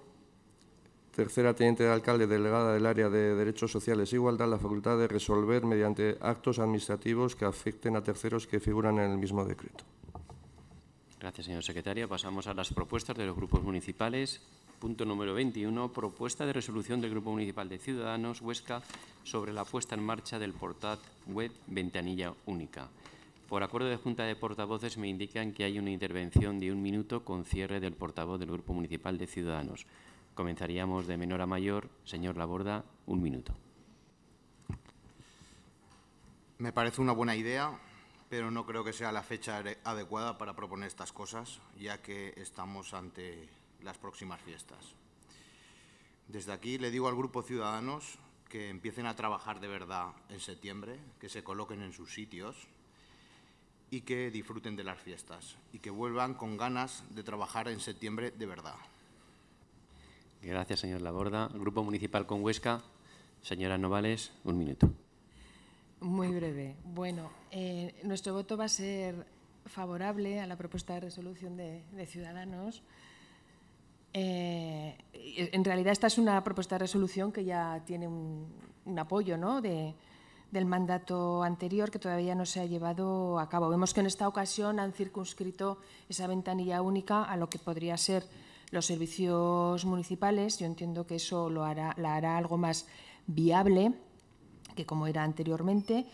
tercera teniente de alcalde delegada del área de Derechos Sociales e Igualdad, la facultad de resolver mediante actos administrativos que afecten a terceros que figuran en el mismo decreto. Gracias, señor secretario. Pasamos a las propuestas de los grupos municipales. Punto número 21, propuesta de resolución del Grupo Municipal de Ciudadanos Huesca sobre la puesta en marcha del portal web Ventanilla Única. Por acuerdo de Junta de Portavoces me indican que hay una intervención de un minuto con cierre del portavoz del Grupo Municipal de Ciudadanos. Comenzaríamos de menor a mayor. Señor Laborda, un minuto. Me parece una buena idea pero no creo que sea la fecha adecuada para proponer estas cosas, ya que estamos ante las próximas fiestas. Desde aquí le digo al Grupo Ciudadanos que empiecen a trabajar de verdad en septiembre, que se coloquen en sus sitios y que disfruten de las fiestas y que vuelvan con ganas de trabajar en septiembre de verdad. Gracias, señor Laborda. Grupo Municipal con Huesca. Señora Novales, un minuto. Muy breve. Bueno, eh, nuestro voto va a ser favorable a la propuesta de resolución de, Ciudadanos. Eh, en realidad esta es una propuesta de resolución que ya tiene un, apoyo del mandato anterior que todavía no se ha llevado a cabo. Vemos que en esta ocasión han circunscrito esa ventanilla única a lo que podría ser los servicios municipales. Yo entiendo que eso lo la hará algo más viable que como era anteriormente,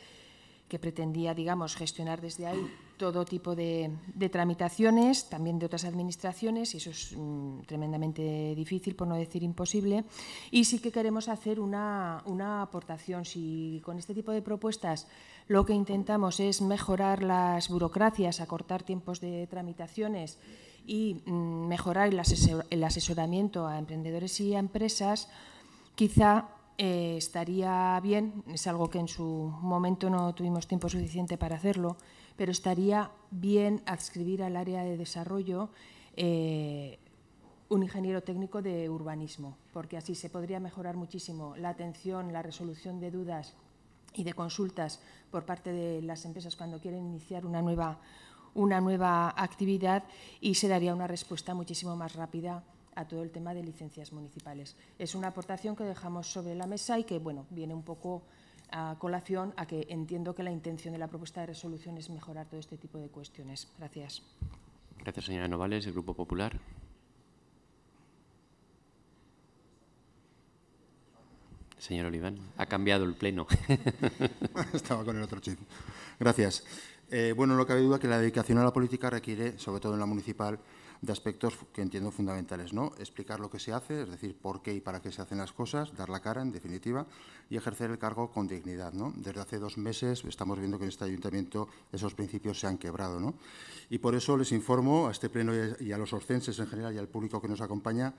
que pretendía, digamos, gestionar desde ahí todo tipo de, tramitaciones, también de otras administraciones, y eso es mm, tremendamente difícil, por no decir imposible. Y sí que queremos hacer una, aportación. Si con este tipo de propuestas lo que intentamos es mejorar las burocracias, acortar tiempos de tramitaciones y mm, mejorar el asesoramiento a emprendedores y a empresas, quizá eh, estaría bien, es algo que en su momento no tuvimos tiempo suficiente para hacerlo, pero estaría bien adscribir al área de desarrollo eh, un ingeniero técnico de urbanismo, porque así se podría mejorar muchísimo la atención, la resolución de dudas y de consultas por parte de las empresas cuando quieren iniciar una nueva, una nueva actividad y se daría una respuesta muchísimo más rápida a todo el tema de licencias municipales. Es una aportación que dejamos sobre la mesa y que, bueno, viene un poco a colación a que entiendo que la intención de la propuesta de resolución es mejorar todo este tipo de cuestiones. Gracias. Gracias, señora Novales, del Grupo Popular. Señor Oliván, ha cambiado el pleno. Estaba con el otro chip. Gracias. Eh, bueno, no cabe duda que la dedicación a la política requiere, sobre todo en la municipal, de aspectos que entiendo fundamentales, ¿no? Explicar lo que se hace, es decir, por qué y para qué se hacen las cosas, dar la cara, en definitiva, y ejercer el cargo con dignidad, ¿no? Desde hace dos meses estamos viendo que en este ayuntamiento esos principios se han quebrado, ¿no? Y por eso les informo a este pleno y a los orcenses en general y al público que nos acompaña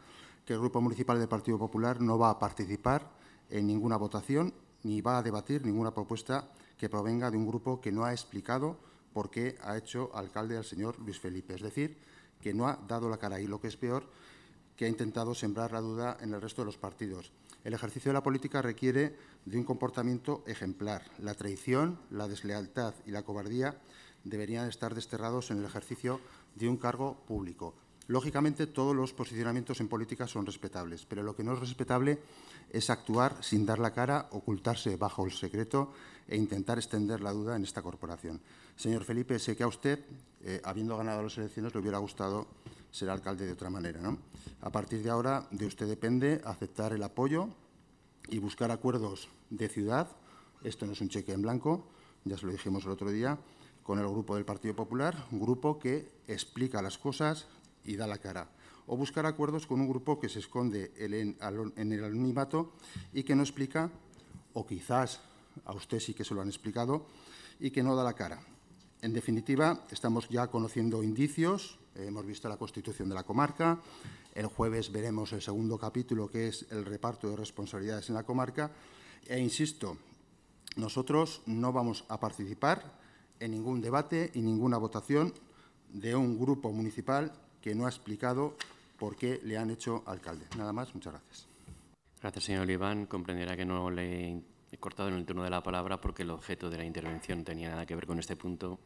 que el Grupo Municipal del Partido Popular no va a participar en ninguna votación ni va a debatir ninguna propuesta que provenga de un grupo que no ha explicado por qué ha hecho alcalde al señor Luis Felipe. Es decir, que no ha dado la cara y, lo que es peor, que ha intentado sembrar la duda en el resto de los partidos. El ejercicio de la política requiere de un comportamiento ejemplar. La traición, la deslealtad y la cobardía deberían estar desterrados en el ejercicio de un cargo público. Lógicamente, todos los posicionamientos en política son respetables, pero lo que no es respetable es actuar sin dar la cara, ocultarse bajo el secreto e intentar extender la duda en esta corporación. Señor Felipe, sé que a usted, eh, habiendo ganado las elecciones, le hubiera gustado ser alcalde de otra manera. ¿no? A partir de ahora, de usted depende aceptar el apoyo y buscar acuerdos de ciudad. Esto no es un cheque en blanco, ya se lo dijimos el otro día, con el grupo del Partido Popular, un grupo que explica las cosas y da la cara. O buscar acuerdos con un grupo que se esconde en el anonimato y que no explica, o quizás a usted sí que se lo han explicado, y que no da la cara. En definitiva, estamos ya conociendo indicios, hemos visto la constitución de la comarca, el jueves veremos el segundo capítulo, que es el reparto de responsabilidades en la comarca, e insisto, nosotros no vamos a participar en ningún debate y ninguna votación de un grupo municipal que no ha explicado por qué le han hecho alcalde. Nada más, muchas gracias. Gracias, señor Oliván. Comprenderá que no le He cortado en el turno de la palabra porque el objeto de la intervención no tenía nada que ver con este punto,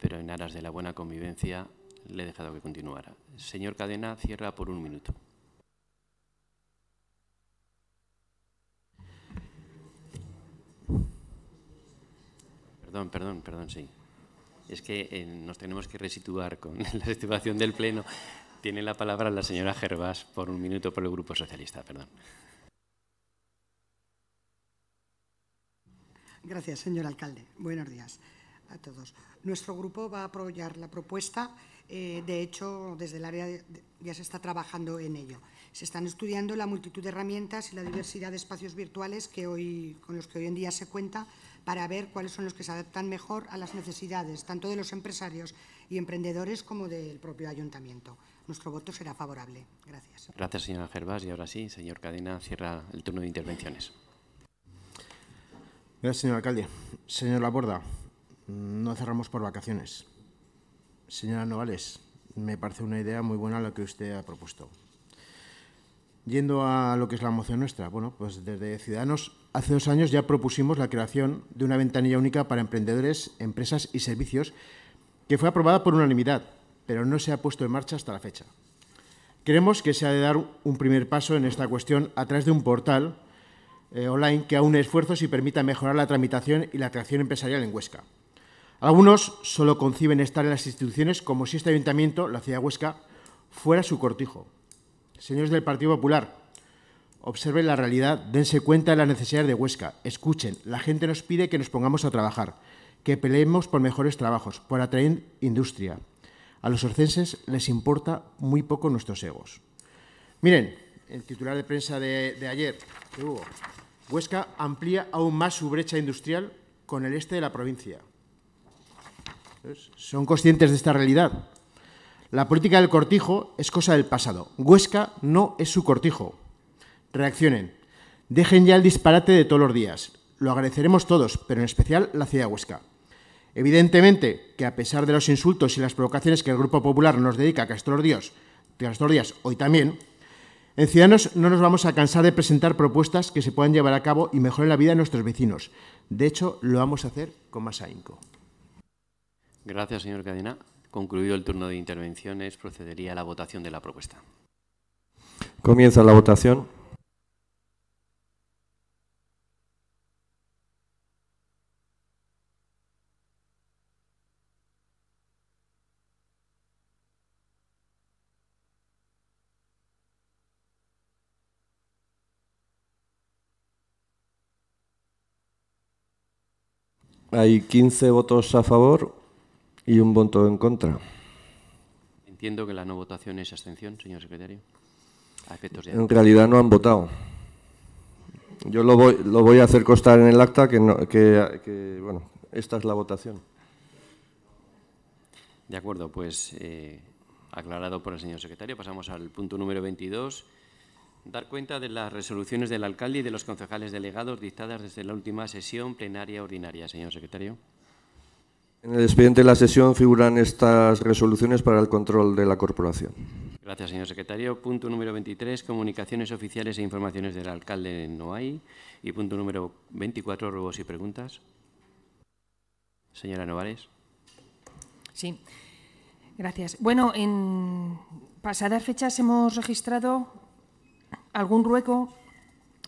pero en aras de la buena convivencia le he dejado que continuara. Señor Cadena, cierra por un minuto. Perdón, perdón, perdón, sí. Es que eh, nos tenemos que resituar con la situación del Pleno. Tiene la palabra la señora Gervás por un minuto por el Grupo Socialista, perdón. Gracias, señor alcalde. Buenos días a todos. Nuestro grupo va a apoyar la propuesta. Eh, de hecho, desde el área ya se está trabajando en ello. Se están estudiando la multitud de herramientas y la diversidad de espacios virtuales que hoy, con los que hoy en día se cuenta para ver cuáles son los que se adaptan mejor a las necesidades, tanto de los empresarios y emprendedores como del propio ayuntamiento. Nuestro voto será favorable. Gracias. Gracias, señora Gervas. Y ahora sí, señor Cadena, cierra el turno de intervenciones. Gracias, señor alcalde. Señor Laborda, no cerramos por vacaciones. Señora Novales, me parece una idea muy buena la que usted ha propuesto. Yendo a lo que es la moción nuestra, bueno, pues desde Ciudadanos hace dos años ya propusimos la creación de una ventanilla única para emprendedores, empresas y servicios que fue aprobada por unanimidad, pero no se ha puesto en marcha hasta la fecha. Creemos que se ha de dar un primer paso en esta cuestión a través de un portal eh, online que aúne esfuerzos y permita mejorar la tramitación y la atracción empresarial en Huesca. Algunos solo conciben estar en las instituciones como si este ayuntamiento, la ciudad de Huesca, fuera su cortijo. Señores del Partido Popular, observen la realidad, dense cuenta de las necesidades de Huesca, escuchen, la gente nos pide que nos pongamos a trabajar, que peleemos por mejores trabajos, por atraer industria. A los orcenses les importa muy poco nuestros egos. Miren, el titular de prensa de, de ayer que hubo. Huesca amplía aún más su brecha industrial con el este de la provincia. Son conscientes de esta realidad. La política del cortijo es cosa del pasado. Huesca no es su cortijo. Reaccionen. Dejen ya el disparate de todos los días. Lo agradeceremos todos, pero en especial la ciudad de Huesca. Evidentemente que a pesar de los insultos y las provocaciones que el Grupo Popular nos dedica a Castro días, hoy también, en Ciudadanos no nos vamos a cansar de presentar propuestas que se puedan llevar a cabo y mejoren la vida de nuestros vecinos. De hecho, lo vamos a hacer con más ahínco. Gracias, señor Cadena. Concluido el turno de intervenciones, procedería a la votación de la propuesta. Comienza la votación. Hay 15 votos a favor y un voto en contra. Entiendo que la no votación es abstención, señor secretario. En realidad no han votado. Yo lo voy, a hacer constar en el acta que, bueno, esta es la votación. De acuerdo, pues eh, aclarado por el señor secretario, pasamos al punto número 22 dar cuenta de las resoluciones del alcalde y de los concejales delegados dictadas desde la última sesión plenaria ordinaria. Señor secretario. En el expediente de la sesión figuran estas resoluciones para el control de la corporación. Gracias, señor secretario. Punto número 23, comunicaciones oficiales e informaciones del alcalde no hay. Y punto número 24, ruegos y preguntas. Señora Novares. Sí, gracias. Bueno, en pasadas fechas hemos registrado algún ruego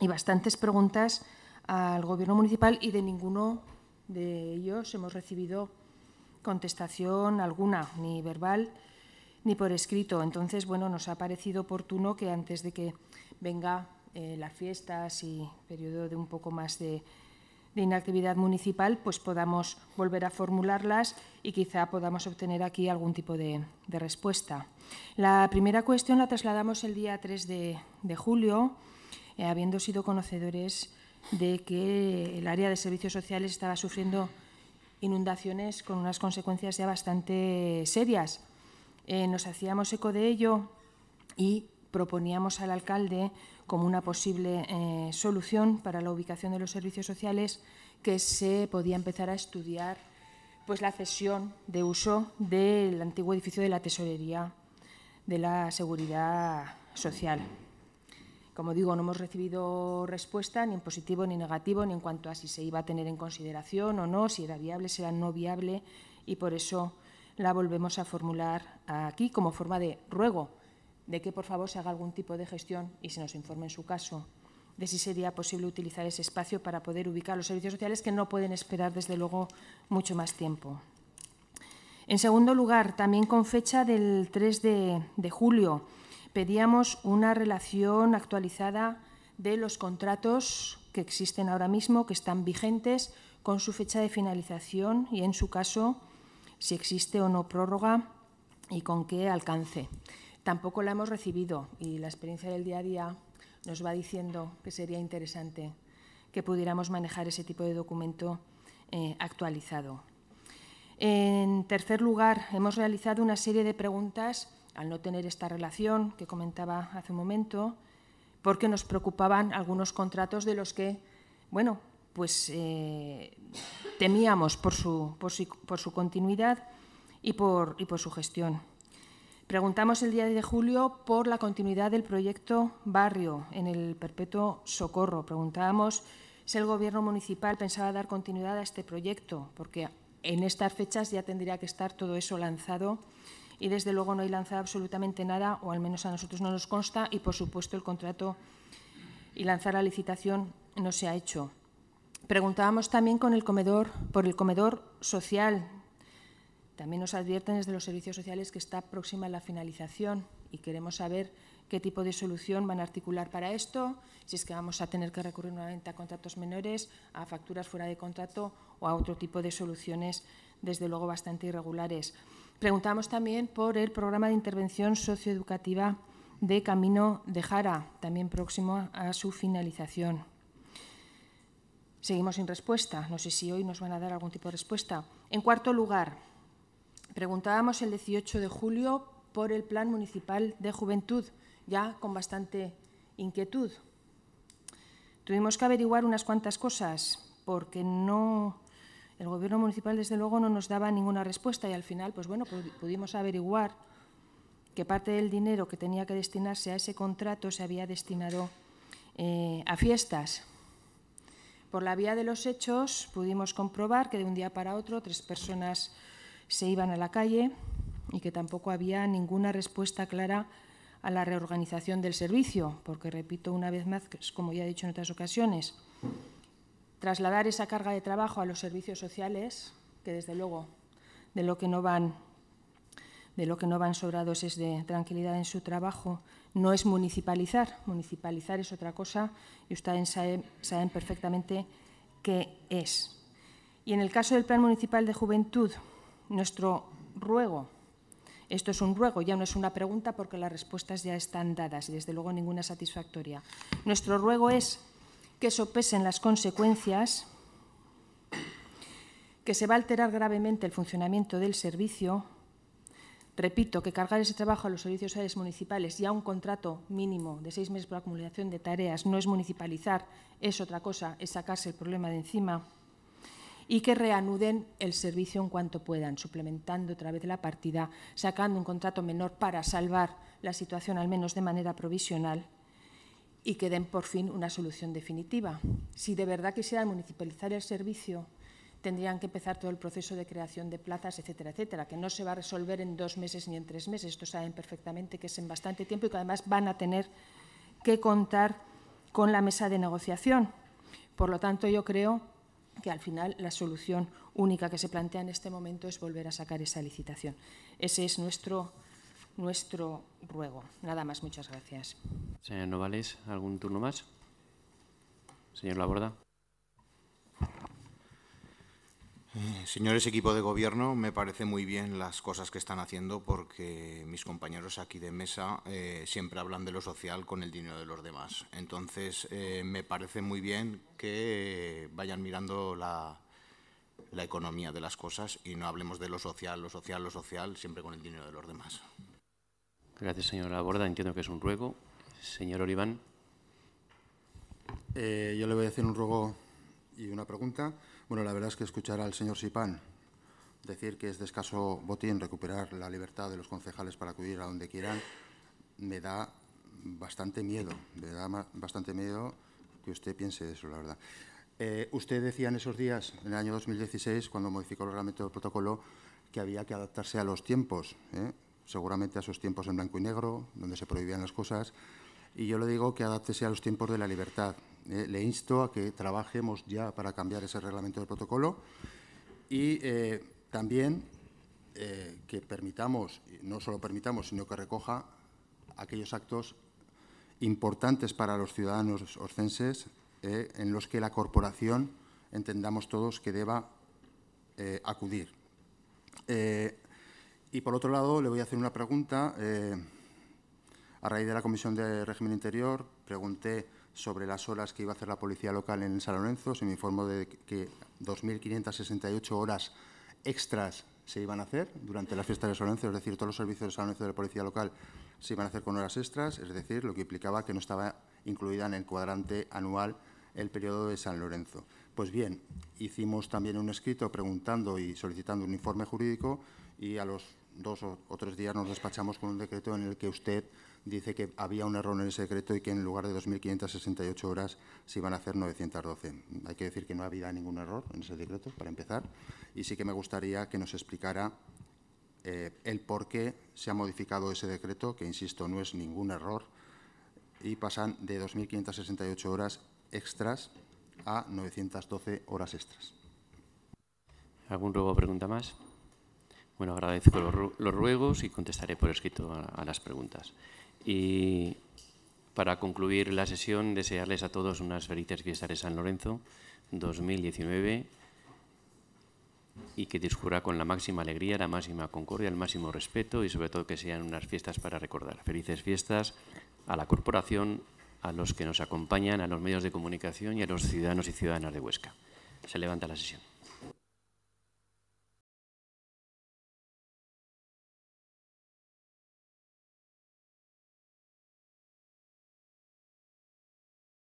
y bastantes preguntas al Gobierno municipal y de ninguno de ellos hemos recibido contestación alguna, ni verbal ni por escrito. Entonces, bueno, nos ha parecido oportuno que antes de que venga eh, las fiestas y periodo de un poco más de de inactividad municipal, pues podamos volver a formularlas y quizá podamos obtener aquí algún tipo de, respuesta. La primera cuestión la trasladamos el día 3 de, julio, eh, habiendo sido conocedores de que el área de servicios sociales estaba sufriendo inundaciones con unas consecuencias ya bastante serias. Eh, nos hacíamos eco de ello y proponíamos al alcalde como una posible eh, solución para la ubicación de los servicios sociales que se podía empezar a estudiar pues, la cesión de uso del antiguo edificio de la tesorería de la seguridad social. Como digo, no hemos recibido respuesta ni en positivo ni negativo, ni en cuanto a si se iba a tener en consideración o no, si era viable, si era no viable, y por eso la volvemos a formular aquí como forma de ruego de que por favor se haga algún tipo de gestión y se nos informe en su caso de si sería posible utilizar ese espacio para poder ubicar los servicios sociales que no pueden esperar, desde luego, mucho más tiempo. En segundo lugar, también con fecha del 3 de, julio, pedíamos una relación actualizada de los contratos que existen ahora mismo, que están vigentes, con su fecha de finalización y, en su caso, si existe o no prórroga y con qué alcance tampoco la hemos recibido y la experiencia del día a día nos va diciendo que sería interesante que pudiéramos manejar ese tipo de documento eh, actualizado. En tercer lugar, hemos realizado una serie de preguntas al no tener esta relación que comentaba hace un momento, porque nos preocupaban algunos contratos de los que, bueno, pues eh, temíamos por su, continuidad y por su gestión. Preguntamos el día de julio por la continuidad del proyecto Barrio en el Perpetuo Socorro. Preguntábamos si el Gobierno municipal pensaba dar continuidad a este proyecto, porque en estas fechas ya tendría que estar todo eso lanzado y, desde luego, no hay lanzado absolutamente nada, o al menos a nosotros no nos consta, y, por supuesto, el contrato y lanzar la licitación no se ha hecho. Preguntábamos también con el comedor, por el comedor social también nos advierten desde los servicios sociales que está próxima la finalización y queremos saber qué tipo de solución van a articular para esto, si es que vamos a tener que recurrir nuevamente a contratos menores, a facturas fuera de contrato o a otro tipo de soluciones, desde luego, bastante irregulares. Preguntamos también por el programa de intervención socioeducativa de Camino de Jara, también próximo a su finalización. Seguimos sin respuesta. No sé si hoy nos van a dar algún tipo de respuesta. En cuarto lugar, Preguntábamos el 18 de julio por el Plan Municipal de Juventud, ya con bastante inquietud. Tuvimos que averiguar unas cuantas cosas, porque no, el Gobierno Municipal, desde luego, no nos daba ninguna respuesta y al final, pues bueno, pudimos averiguar que parte del dinero que tenía que destinarse a ese contrato se había destinado eh, a fiestas. Por la vía de los hechos pudimos comprobar que de un día para otro tres personas se iban a la calle y que tampoco había ninguna respuesta clara a la reorganización del servicio, porque repito una vez más, como ya he dicho en otras ocasiones, trasladar esa carga de trabajo a los servicios sociales, que desde luego de lo que no van de lo que no van sobrados es de tranquilidad en su trabajo, no es municipalizar. Municipalizar es otra cosa y ustedes saben, saben perfectamente qué es. Y en el caso del Plan Municipal de Juventud, nuestro ruego, esto es un ruego, ya no es una pregunta porque las respuestas ya están dadas y desde luego ninguna satisfactoria. Nuestro ruego es que sopesen las consecuencias, que se va a alterar gravemente el funcionamiento del servicio. Repito, que cargar ese trabajo a los servicios sociales municipales y a un contrato mínimo de seis meses por acumulación de tareas no es municipalizar, es otra cosa, es sacarse el problema de encima y que reanuden el servicio en cuanto puedan, suplementando otra vez la partida, sacando un contrato menor para salvar la situación, al menos de manera provisional, y que den por fin una solución definitiva. Si de verdad quisieran municipalizar el servicio, tendrían que empezar todo el proceso de creación de plazas, etcétera, etcétera, que no se va a resolver en dos meses ni en tres meses. Esto saben perfectamente que es en bastante tiempo y que además van a tener que contar con la mesa de negociación. Por lo tanto, yo creo que al final la solución única que se plantea en este momento es volver a sacar esa licitación. Ese es nuestro, nuestro ruego. Nada más, muchas gracias. Señor Novales, ¿algún turno más? Señor Laborda. Eh, señores equipo de gobierno, me parece muy bien las cosas que están haciendo porque mis compañeros aquí de mesa eh, siempre hablan de lo social con el dinero de los demás. Entonces, eh, me parece muy bien que vayan mirando la, la economía de las cosas y no hablemos de lo social, lo social, lo social, siempre con el dinero de los demás. Gracias, señora Borda. Entiendo que es un ruego. Señor Oliván. yo le voy a hacer un ruego y una pregunta. Bueno, la verdad es que escuchar al señor Sipán decir que es de escaso botín recuperar la libertad de los concejales para acudir a donde quieran me da bastante miedo, me da bastante miedo que usted piense eso, la verdad. Eh, usted decía en esos días, en el año 2016, cuando modificó el reglamento del protocolo, que había que adaptarse a los tiempos, ¿eh? seguramente a esos tiempos en blanco y negro, donde se prohibían las cosas. Y yo le digo que adáptese a los tiempos de la libertad, eh, le insto a que trabajemos ya para cambiar ese reglamento del protocolo y eh, también eh, que permitamos, no solo permitamos, sino que recoja aquellos actos importantes para los ciudadanos orcenses en los que la corporación entendamos todos que deba acudir. y por otro lado, le voy a hacer una pregunta. a raíz de la Comisión de Régimen Interior, pregunté sobre las horas que iba a hacer la policía local en San Lorenzo. Se me informó de que 2.568 horas extras se iban a hacer durante la fiesta de San Lorenzo, es decir, todos los servicios de San Lorenzo de la policía local se iban a hacer con horas extras, es decir, lo que implicaba que no estaba incluida en el cuadrante anual el periodo de San Lorenzo. Pues bien, hicimos también un escrito preguntando y solicitando un informe jurídico y a los dos o tres días nos despachamos con un decreto en el que usted dice que había un error en ese decreto y que en lugar de 2.568 horas se iban a hacer 912. Hay que decir que no había ningún error en ese decreto, para empezar, y sí que me gustaría que nos explicara eh, el por qué se ha modificado ese decreto, que, insisto, no es ningún error, y pasan de 2.568 horas extras a 912 horas extras. ¿Algún ruego o pregunta más? Bueno, agradezco los, ruegos y contestaré por escrito a, las preguntas. Y para concluir la sesión, desearles a todos unas felices fiestas de San Lorenzo 2019 y que discurra con la máxima alegría, la máxima concordia, el máximo respeto y sobre todo que sean unas fiestas para recordar. Felices fiestas a la corporación, a los que nos acompañan, a los medios de comunicación y a los ciudadanos y ciudadanas de Huesca. Se levanta la sesión.